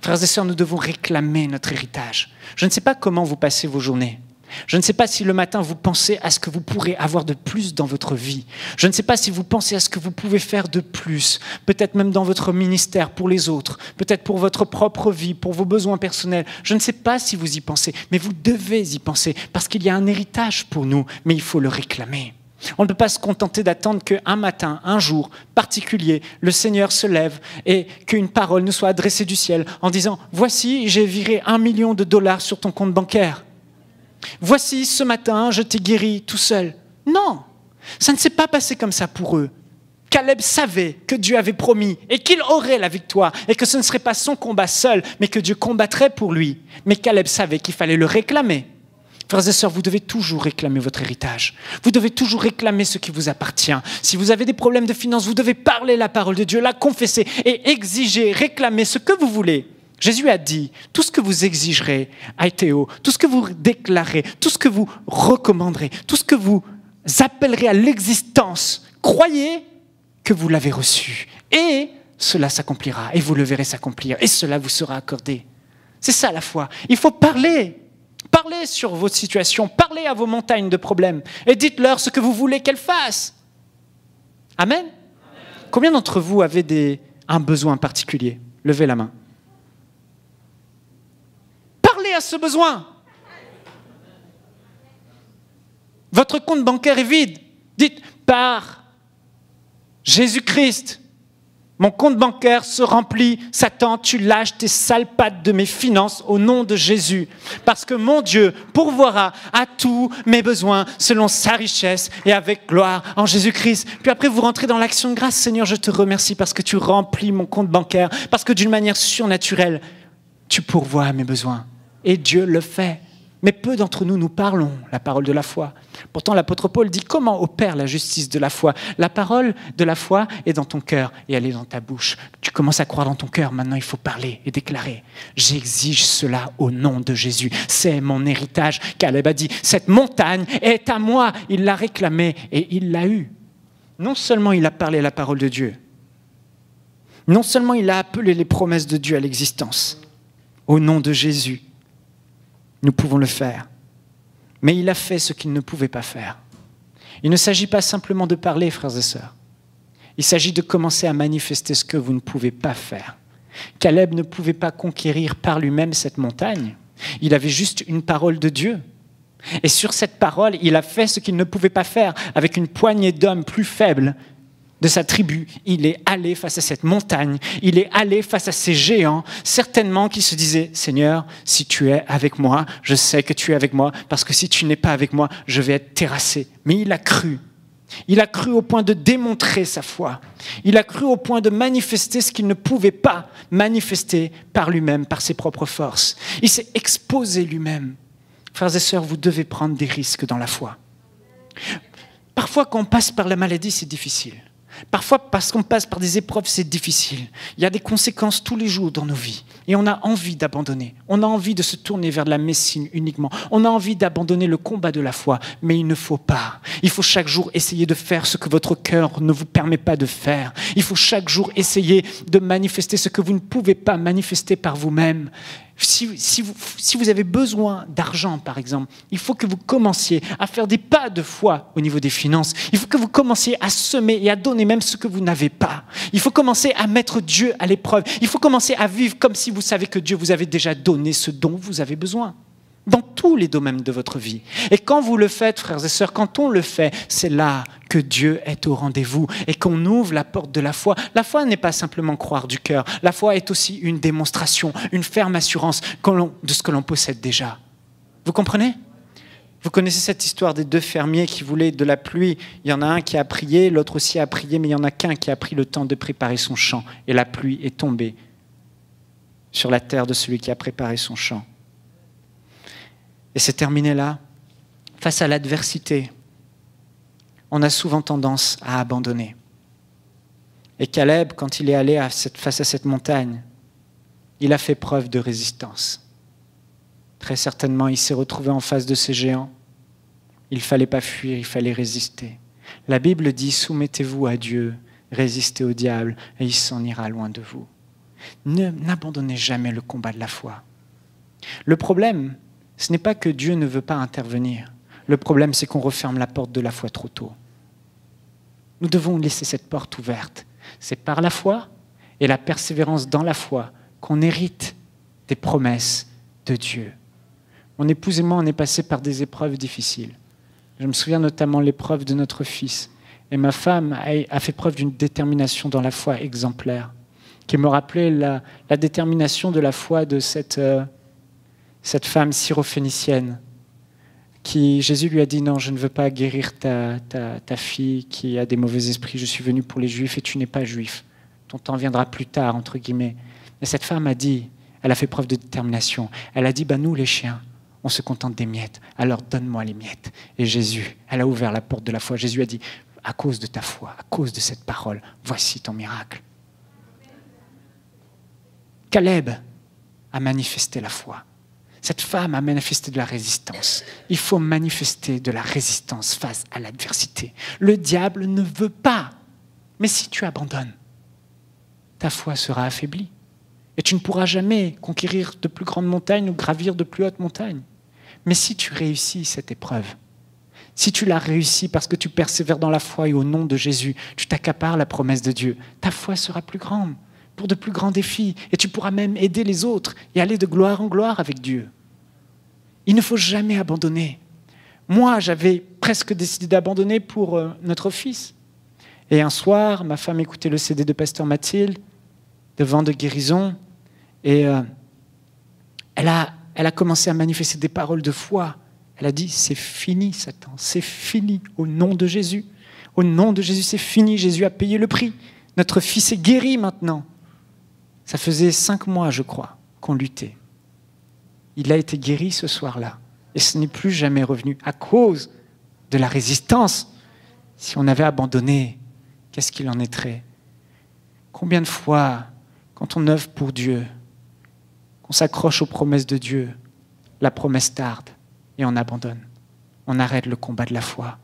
Frères et sœurs, nous devons réclamer notre héritage. Je ne sais pas comment vous passez vos journées. Je ne sais pas si le matin vous pensez à ce que vous pourrez avoir de plus dans votre vie. Je ne sais pas si vous pensez à ce que vous pouvez faire de plus, peut-être même dans votre ministère pour les autres, peut-être pour votre propre vie, pour vos besoins personnels. Je ne sais pas si vous y pensez, mais vous devez y penser parce qu'il y a un héritage pour nous, mais il faut le réclamer. On ne peut pas se contenter d'attendre qu'un matin, un jour particulier, le Seigneur se lève et qu'une parole nous soit adressée du ciel en disant ⁇ Voici, j'ai viré un million de dollars sur ton compte bancaire ⁇ Voici, ce matin, je t'ai guéri tout seul. Non, ça ne s'est pas passé comme ça pour eux. Caleb savait que Dieu avait promis et qu'il aurait la victoire et que ce ne serait pas son combat seul, mais que Dieu combattrait pour lui. Mais Caleb savait qu'il fallait le réclamer. Frères et sœurs, vous devez toujours réclamer votre héritage. Vous devez toujours réclamer ce qui vous appartient. Si vous avez des problèmes de finances, vous devez parler la parole de Dieu, la confesser et exiger, réclamer ce que vous voulez. Jésus a dit, tout ce que vous exigerez, haut, tout ce que vous déclarez, tout ce que vous recommanderez, tout ce que vous appellerez à l'existence, croyez que vous l'avez reçu. Et cela s'accomplira, et vous le verrez s'accomplir, et cela vous sera accordé. C'est ça la foi. Il faut parler. parler sur votre situation, parlez à vos montagnes de problèmes, et dites-leur ce que vous voulez qu'elles fassent. Amen. Combien d'entre vous avez des, un besoin particulier Levez la main ce besoin. Votre compte bancaire est vide. Dites, par Jésus-Christ, mon compte bancaire se remplit. Satan, tu lâches tes sales pattes de mes finances au nom de Jésus. Parce que mon Dieu pourvoira à tous mes besoins selon sa richesse et avec gloire en Jésus-Christ. Puis après, vous rentrez dans l'action de grâce. Seigneur, je te remercie parce que tu remplis mon compte bancaire. Parce que d'une manière surnaturelle, tu pourvois à mes besoins. Et Dieu le fait. Mais peu d'entre nous, nous parlons la parole de la foi. Pourtant, l'apôtre Paul dit comment opère la justice de la foi. La parole de la foi est dans ton cœur et elle est dans ta bouche. Tu commences à croire dans ton cœur, maintenant il faut parler et déclarer. J'exige cela au nom de Jésus. C'est mon héritage. Caleb a dit, cette montagne est à moi. Il l'a réclamée et il l'a eu. Non seulement il a parlé la parole de Dieu, non seulement il a appelé les promesses de Dieu à l'existence, au nom de Jésus, nous pouvons le faire. Mais il a fait ce qu'il ne pouvait pas faire. Il ne s'agit pas simplement de parler, frères et sœurs. Il s'agit de commencer à manifester ce que vous ne pouvez pas faire. Caleb ne pouvait pas conquérir par lui-même cette montagne. Il avait juste une parole de Dieu. Et sur cette parole, il a fait ce qu'il ne pouvait pas faire avec une poignée d'hommes plus faibles de sa tribu, il est allé face à cette montagne, il est allé face à ces géants, certainement qui se disaient, Seigneur, si tu es avec moi, je sais que tu es avec moi, parce que si tu n'es pas avec moi, je vais être terrassé. Mais il a cru. Il a cru au point de démontrer sa foi. Il a cru au point de manifester ce qu'il ne pouvait pas manifester par lui-même, par ses propres forces. Il s'est exposé lui-même. Frères et sœurs, vous devez prendre des risques dans la foi. Parfois, quand on passe par la maladie, c'est difficile. Parfois, parce qu'on passe par des épreuves, c'est difficile. Il y a des conséquences tous les jours dans nos vies. Et on a envie d'abandonner. On a envie de se tourner vers la messine uniquement. On a envie d'abandonner le combat de la foi. Mais il ne faut pas. Il faut chaque jour essayer de faire ce que votre cœur ne vous permet pas de faire. Il faut chaque jour essayer de manifester ce que vous ne pouvez pas manifester par vous-même si, vous, vous avez besoin d'argent, par exemple, il faut que vous commenciez à faire des pas de foi au niveau des finances. Il faut que vous commenciez à semer et à donner même ce que vous n'avez pas. Il faut commencer à mettre Dieu à l'épreuve. Il faut commencer à vivre comme si vous savez que Dieu vous avait déjà donné ce dont vous avez besoin dans tous les domaines de votre vie. Et quand vous le faites, frères et sœurs, quand on le fait, c'est là que Dieu est au rendez-vous et qu'on ouvre la porte de la foi. La foi n'est pas simplement croire du cœur, la foi est aussi une démonstration, une ferme assurance de ce que l'on possède déjà. Vous comprenez vous connaissez cette histoire des deux fermiers qui voulaient de la pluie. Il y en a un qui a prié, l'autre aussi a prié, mais il n'y en a qu'un qui a pris le temps de préparer son champ. Et la pluie est tombée sur la terre de celui qui a préparé son champ. Et c'est terminé là. Face à l'adversité, on a souvent tendance à abandonner. Et Caleb, quand il est allé face à cette montagne, il a fait preuve de résistance. Très certainement, il s'est retrouvé en face de ces géants. Il ne fallait pas fuir, il fallait résister. La Bible dit, soumettez-vous à Dieu, résistez au diable, et il s'en ira loin de vous. N'abandonnez jamais le combat de la foi. Le problème, ce n'est pas que Dieu ne veut pas intervenir. Le problème, c'est qu'on referme la porte de la foi trop tôt. Nous devons laisser cette porte ouverte. C'est par la foi et la persévérance dans la foi qu'on hérite des promesses de Dieu. Mon épouse et moi, on est passé par des épreuves difficiles. Je me souviens notamment l'épreuve de notre fils. Et ma femme a fait preuve d'une détermination dans la foi exemplaire, qui me rappelait la, détermination de la foi de cette, euh, cette femme syrophénicienne qui, Jésus lui a dit, non, je ne veux pas guérir ta, fille qui a des mauvais esprits, je suis venu pour les juifs et tu n'es pas juif. Ton temps viendra plus tard, entre guillemets. Mais cette femme a dit, elle a fait preuve de détermination, elle a dit, ben nous les chiens, on se contente des miettes, alors donne-moi les miettes. Et Jésus, elle a ouvert la porte de la foi, Jésus a dit, à cause de ta foi, à cause de cette parole, voici ton miracle. Caleb a manifesté la foi. Cette femme a manifesté de la résistance. Il faut manifester de la résistance face à l'adversité. Le diable ne veut pas. Mais si tu abandonnes, ta foi sera affaiblie. Et tu ne pourras jamais conquérir de plus grandes montagnes ou gravir de plus hautes montagnes. Mais si tu réussis cette épreuve, si tu la réussis parce que tu persévères dans la foi et au nom de Jésus, tu t'accapares la promesse de Dieu, ta foi sera plus grande de plus grands défis, et tu pourras même aider les autres et aller de gloire en gloire avec Dieu. Il ne faut jamais abandonner. Moi, j'avais presque décidé d'abandonner pour euh, notre fils. Et un soir, ma femme écoutait le CD de Pasteur Mathilde, de Vent de guérison, et euh, elle a commencé à manifester des paroles de foi. Elle a dit, c'est fini Satan, c'est fini au nom de Jésus. Au nom de Jésus, c'est fini, Jésus a payé le prix. Notre fils est guéri maintenant. Ça faisait cinq mois, je crois, qu'on luttait. Il a été guéri ce soir-là. Et ce n'est plus jamais revenu à cause de la résistance. Si on avait abandonné, qu'est-ce qu'il en était Combien de fois, quand on œuvre pour Dieu, qu'on s'accroche aux promesses de Dieu, la promesse tarde et on abandonne. On arrête le combat de la foi.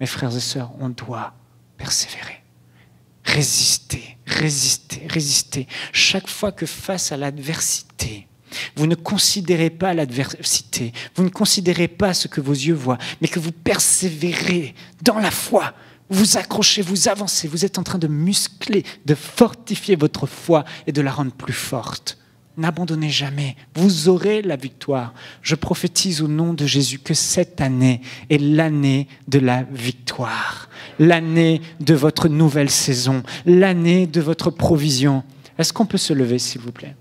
Mes frères et sœurs, on doit persévérer. Résistez, résistez, résistez. Chaque fois que face à l'adversité, vous ne considérez pas l'adversité, vous ne considérez pas ce que vos yeux voient, mais que vous persévérez dans la foi. Vous accrochez, vous avancez, vous êtes en train de muscler, de fortifier votre foi et de la rendre plus forte. N'abandonnez jamais. Vous aurez la victoire. Je prophétise au nom de Jésus que cette année est l'année de la victoire, l'année de votre nouvelle saison, l'année de votre provision. Est-ce qu'on peut se lever, s'il vous plaît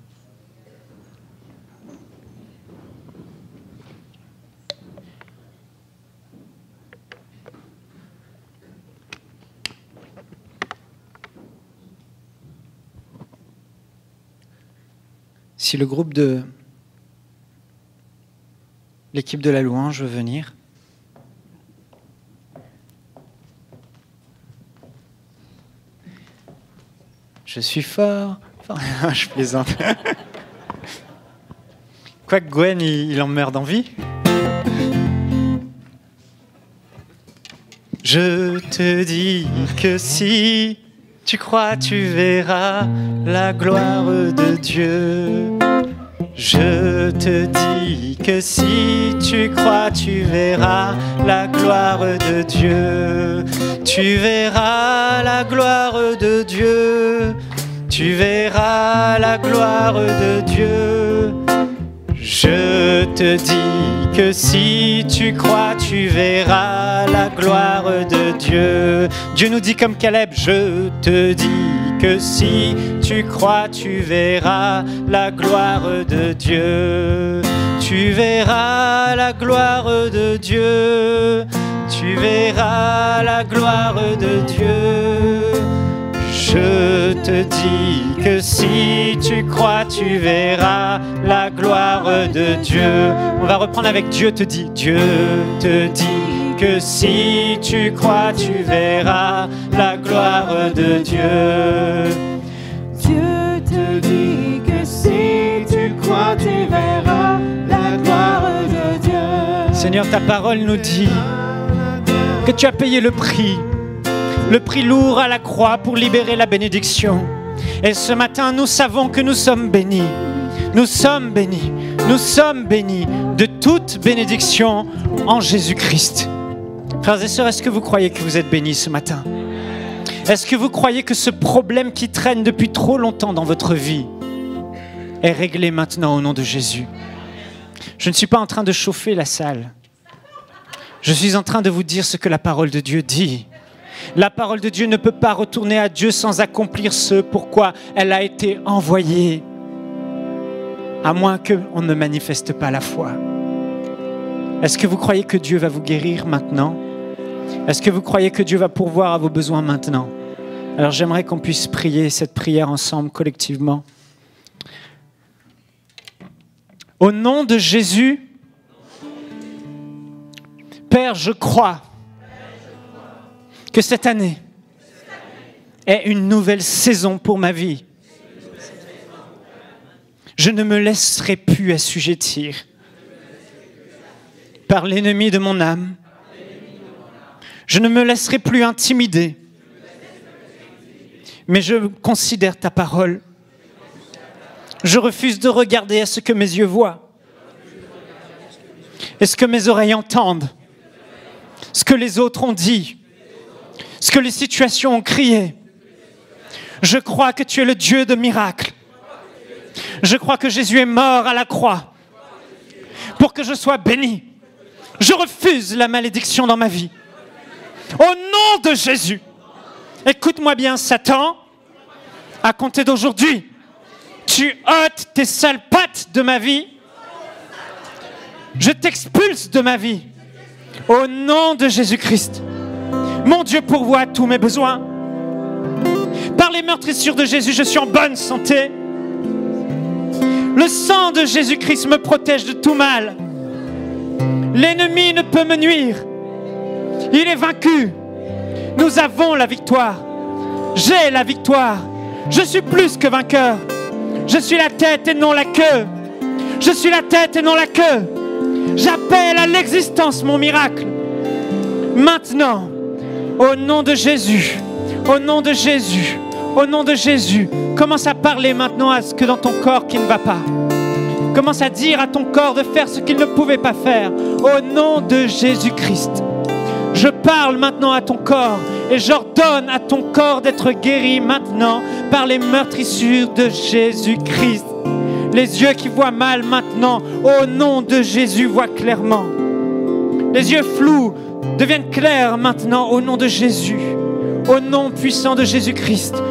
Si le groupe de l'équipe de la louange veut venir. Je suis fort. je plaisante. Quoique Gwen, il, il meurt d'envie. vie. Je te dis que si tu crois, tu verras la gloire de Dieu. Je te dis que si tu crois, tu verras la gloire de Dieu. Tu verras la gloire de Dieu. Tu verras la gloire de Dieu. Je te dis que si tu crois, tu verras la gloire de Dieu. Dieu nous dit comme Caleb, je te dis que si tu crois, tu verras la gloire de Dieu. Tu verras la gloire de Dieu. Tu verras la gloire de Dieu. Je te dis que si tu crois, tu verras la gloire de Dieu. On va reprendre avec Dieu te dit, Dieu te dit que si tu crois, tu verras la gloire de Dieu. Dieu te dit que si tu crois, tu verras la gloire de Dieu. Seigneur, ta parole nous dit que tu as payé le prix, le prix lourd à la croix pour libérer la bénédiction. Et ce matin, nous savons que nous sommes bénis. Nous sommes bénis. Nous sommes bénis de toute bénédiction en Jésus-Christ. Frères et sœurs, est-ce que vous croyez que vous êtes bénis ce matin Est-ce que vous croyez que ce problème qui traîne depuis trop longtemps dans votre vie est réglé maintenant au nom de Jésus Je ne suis pas en train de chauffer la salle. Je suis en train de vous dire ce que la parole de Dieu dit. La parole de Dieu ne peut pas retourner à Dieu sans accomplir ce pourquoi elle a été envoyée, à moins qu'on ne manifeste pas la foi. Est-ce que vous croyez que Dieu va vous guérir maintenant est-ce que vous croyez que Dieu va pourvoir à vos besoins maintenant Alors j'aimerais qu'on puisse prier cette prière ensemble collectivement. Au nom de Jésus, Père, je crois que cette année est une nouvelle saison pour ma vie. Je ne me laisserai plus assujettir par l'ennemi de mon âme je ne me laisserai plus intimider, mais je considère ta parole. Je refuse de regarder à ce que mes yeux voient, et ce que mes oreilles entendent, ce que les autres ont dit, ce que les situations ont crié. Je crois que tu es le Dieu de miracles. Je crois que Jésus est mort à la croix pour que je sois béni. Je refuse la malédiction dans ma vie. Au nom de Jésus. Écoute-moi bien, Satan, à compter d'aujourd'hui, tu ôtes tes sales pattes de ma vie. Je t'expulse de ma vie. Au nom de Jésus-Christ. Mon Dieu pourvoit tous mes besoins. Par les meurtrissures de Jésus, je suis en bonne santé. Le sang de Jésus-Christ me protège de tout mal. L'ennemi ne peut me nuire. Il est vaincu. Nous avons la victoire. J'ai la victoire. Je suis plus que vainqueur. Je suis la tête et non la queue. Je suis la tête et non la queue. J'appelle à l'existence mon miracle. Maintenant, au nom de Jésus, au nom de Jésus, au nom de Jésus, commence à parler maintenant à ce que dans ton corps qui ne va pas. Commence à dire à ton corps de faire ce qu'il ne pouvait pas faire. Au nom de Jésus-Christ. Je parle maintenant à ton corps et j'ordonne à ton corps d'être guéri maintenant par les meurtrissures de Jésus-Christ. Les yeux qui voient mal maintenant, au nom de Jésus, voient clairement. Les yeux flous deviennent clairs maintenant au nom de Jésus. Au nom puissant de Jésus-Christ.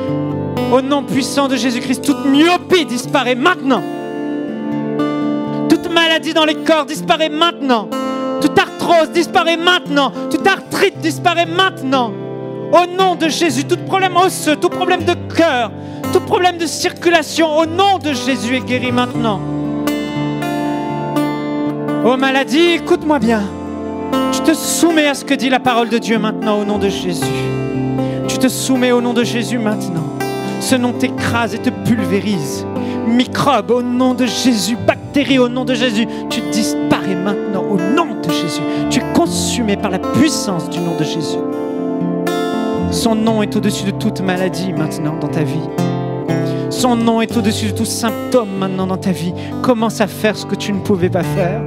Au nom puissant de Jésus-Christ, toute myopie disparaît maintenant. Toute maladie dans les corps disparaît maintenant disparaît maintenant. Toute arthrite disparaît maintenant. Au nom de Jésus, tout problème osseux, tout problème de cœur, tout problème de circulation, au nom de Jésus est guéri maintenant. Oh maladie, écoute-moi bien. Tu te soumets à ce que dit la parole de Dieu maintenant au nom de Jésus. Tu te soumets au nom de Jésus maintenant. Ce nom t'écrase et te pulvérise. Microbes au nom de Jésus, bactéries au nom de Jésus, tu disparais maintenant mais par la puissance du nom de Jésus. Son nom est au-dessus de toute maladie maintenant dans ta vie. Son nom est au-dessus de tout symptôme maintenant dans ta vie. Commence à faire ce que tu ne pouvais pas faire.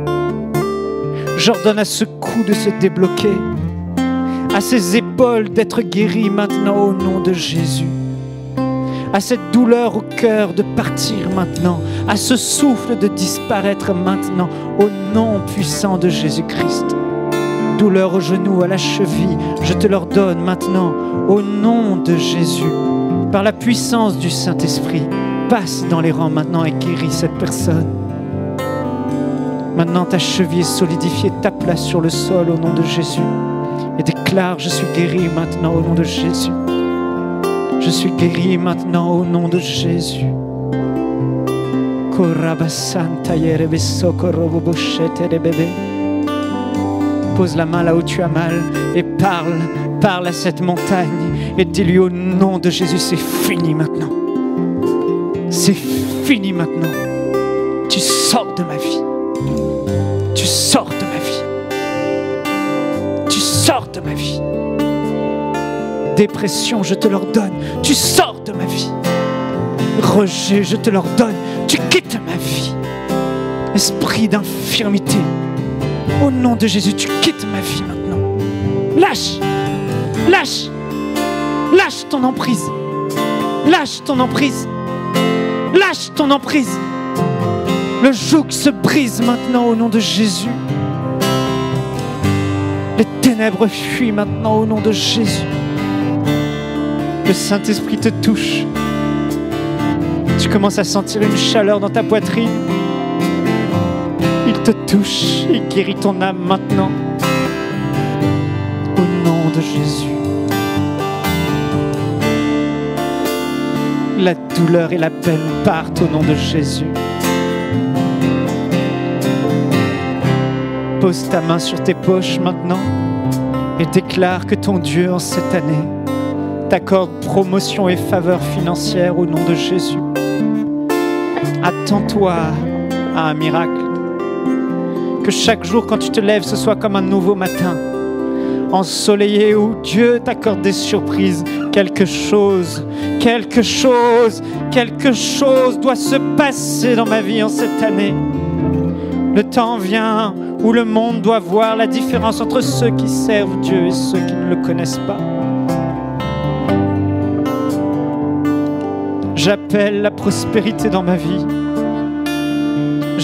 J'ordonne à ce cou de se débloquer, à ces épaules d'être guéries maintenant au nom de Jésus à cette douleur au cœur de partir maintenant, à ce souffle de disparaître maintenant, au nom puissant de Jésus-Christ douleur au genou, à la cheville, je te l'ordonne maintenant, au nom de Jésus, par la puissance du Saint-Esprit. Passe dans les rangs maintenant et guéris cette personne. Maintenant, ta cheville est solidifiée, ta place sur le sol au nom de Jésus. Et déclare, je suis guéri maintenant au nom de Jésus. Je suis guéri maintenant au nom de Jésus. de pose la main là où tu as mal et parle, parle à cette montagne et dis-lui au nom de Jésus, c'est fini maintenant. C'est fini maintenant. Tu sors de ma vie. Tu sors de ma vie. Tu sors de ma vie. Dépression, je te l'ordonne. Tu sors de ma vie. Rejet, je te l'ordonne. Tu quittes ma vie. Esprit d'infirmité nom de Jésus, tu quittes ma vie maintenant. Lâche, lâche, lâche ton emprise. Lâche ton emprise. Lâche ton emprise. Le joug se brise maintenant au nom de Jésus. Les ténèbres fuient maintenant au nom de Jésus. Le Saint-Esprit te touche. Tu commences à sentir une chaleur dans ta poitrine te touche et guérit ton âme maintenant. Au nom de Jésus. La douleur et la peine partent au nom de Jésus. Pose ta main sur tes poches maintenant et déclare que ton Dieu en cette année t'accorde promotion et faveur financière au nom de Jésus. Attends-toi à un miracle. Que chaque jour quand tu te lèves, ce soit comme un nouveau matin, ensoleillé où Dieu t'accorde des surprises. Quelque chose, quelque chose, quelque chose doit se passer dans ma vie en cette année. Le temps vient où le monde doit voir la différence entre ceux qui servent Dieu et ceux qui ne le connaissent pas. J'appelle la prospérité dans ma vie.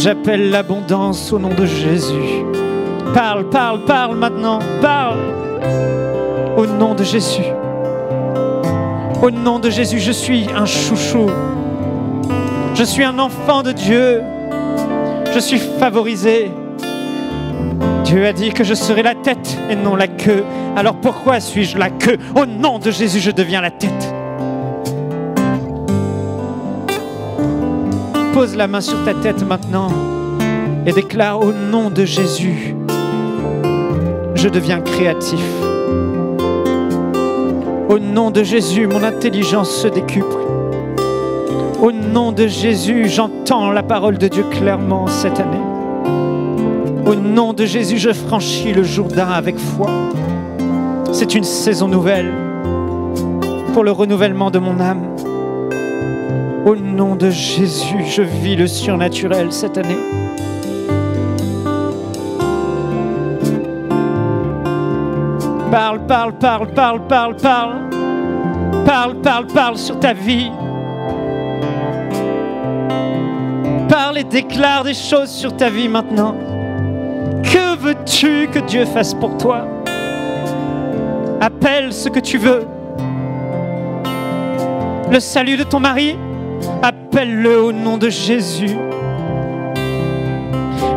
J'appelle l'abondance au nom de Jésus. Parle, parle, parle maintenant. Parle. Au nom de Jésus. Au nom de Jésus, je suis un chouchou. Je suis un enfant de Dieu. Je suis favorisé. Dieu a dit que je serai la tête et non la queue. Alors pourquoi suis-je la queue Au nom de Jésus, je deviens la tête. pose la main sur ta tête maintenant et déclare au nom de Jésus, je deviens créatif. Au nom de Jésus, mon intelligence se décuple. Au nom de Jésus, j'entends la parole de Dieu clairement cette année. Au nom de Jésus, je franchis le Jourdain avec foi. C'est une saison nouvelle pour le renouvellement de mon âme. Au nom de Jésus, je vis le surnaturel cette année. Parle, parle, parle, parle, parle, parle. Parle, parle, parle sur ta vie. Parle et déclare des choses sur ta vie maintenant. Que veux-tu que Dieu fasse pour toi Appelle ce que tu veux. Le salut de ton mari appelle-le au nom de Jésus.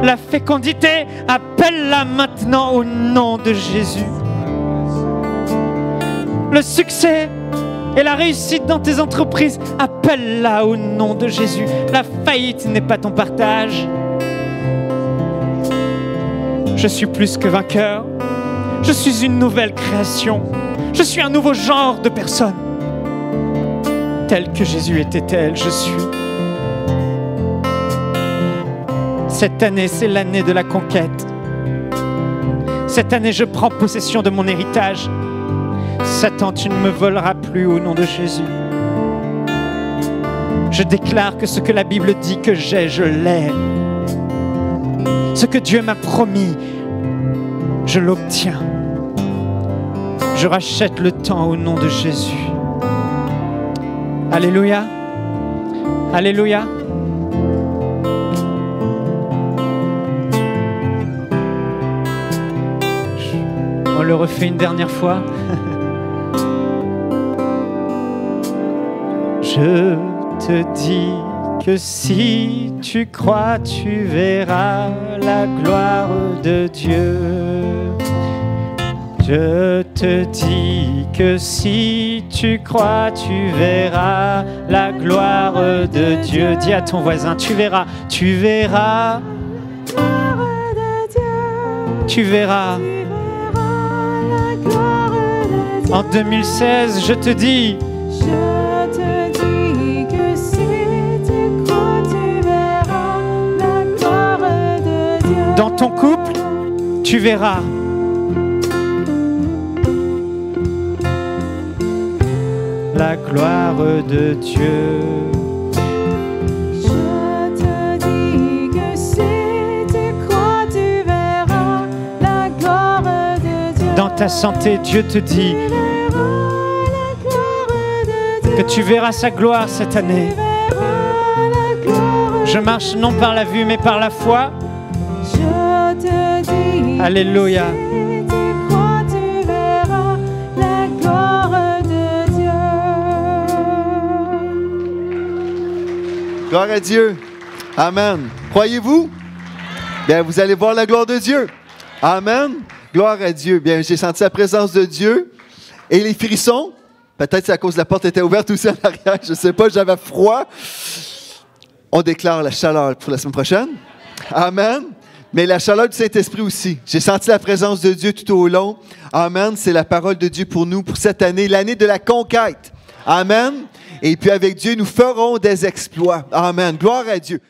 La fécondité, appelle-la maintenant au nom de Jésus. Le succès et la réussite dans tes entreprises, appelle-la au nom de Jésus. La faillite n'est pas ton partage. Je suis plus que vainqueur. Je suis une nouvelle création. Je suis un nouveau genre de personne tel que Jésus était tel, je suis. Cette année, c'est l'année de la conquête. Cette année, je prends possession de mon héritage. Satan, tu ne me voleras plus au nom de Jésus. Je déclare que ce que la Bible dit que j'ai, je l'ai. Ce que Dieu m'a promis, je l'obtiens. Je rachète le temps au nom de Jésus. Alléluia. Alléluia. On le refait une dernière fois. Je te dis que si tu crois, tu verras la gloire de Dieu. Je te dis que si tu crois, tu verras la gloire de Dieu. Dis à ton voisin, tu verras, tu verras. Tu verras. En 2016, je te dis. Je te dis que si tu tu crois, verras la gloire de Dieu. » Dans ton couple, tu verras. la gloire de Dieu. Je te dis que tu verras la gloire de Dieu. Dans ta santé, Dieu te dit que tu verras sa gloire cette année. Je marche non par la vue mais par la foi. Alléluia. Gloire à Dieu. Amen. Croyez-vous? Bien, vous allez voir la gloire de Dieu. Amen. Gloire à Dieu. Bien, j'ai senti la présence de Dieu et les frissons. Peut-être c'est à cause de la porte était ouverte aussi à l'arrière, Je ne sais pas, j'avais froid. On déclare la chaleur pour la semaine prochaine. Amen. Mais la chaleur du Saint-Esprit aussi. J'ai senti la présence de Dieu tout au long. Amen. C'est la parole de Dieu pour nous, pour cette année, l'année de la conquête. Amen. Et puis avec Dieu, nous ferons des exploits. Amen. Gloire à Dieu.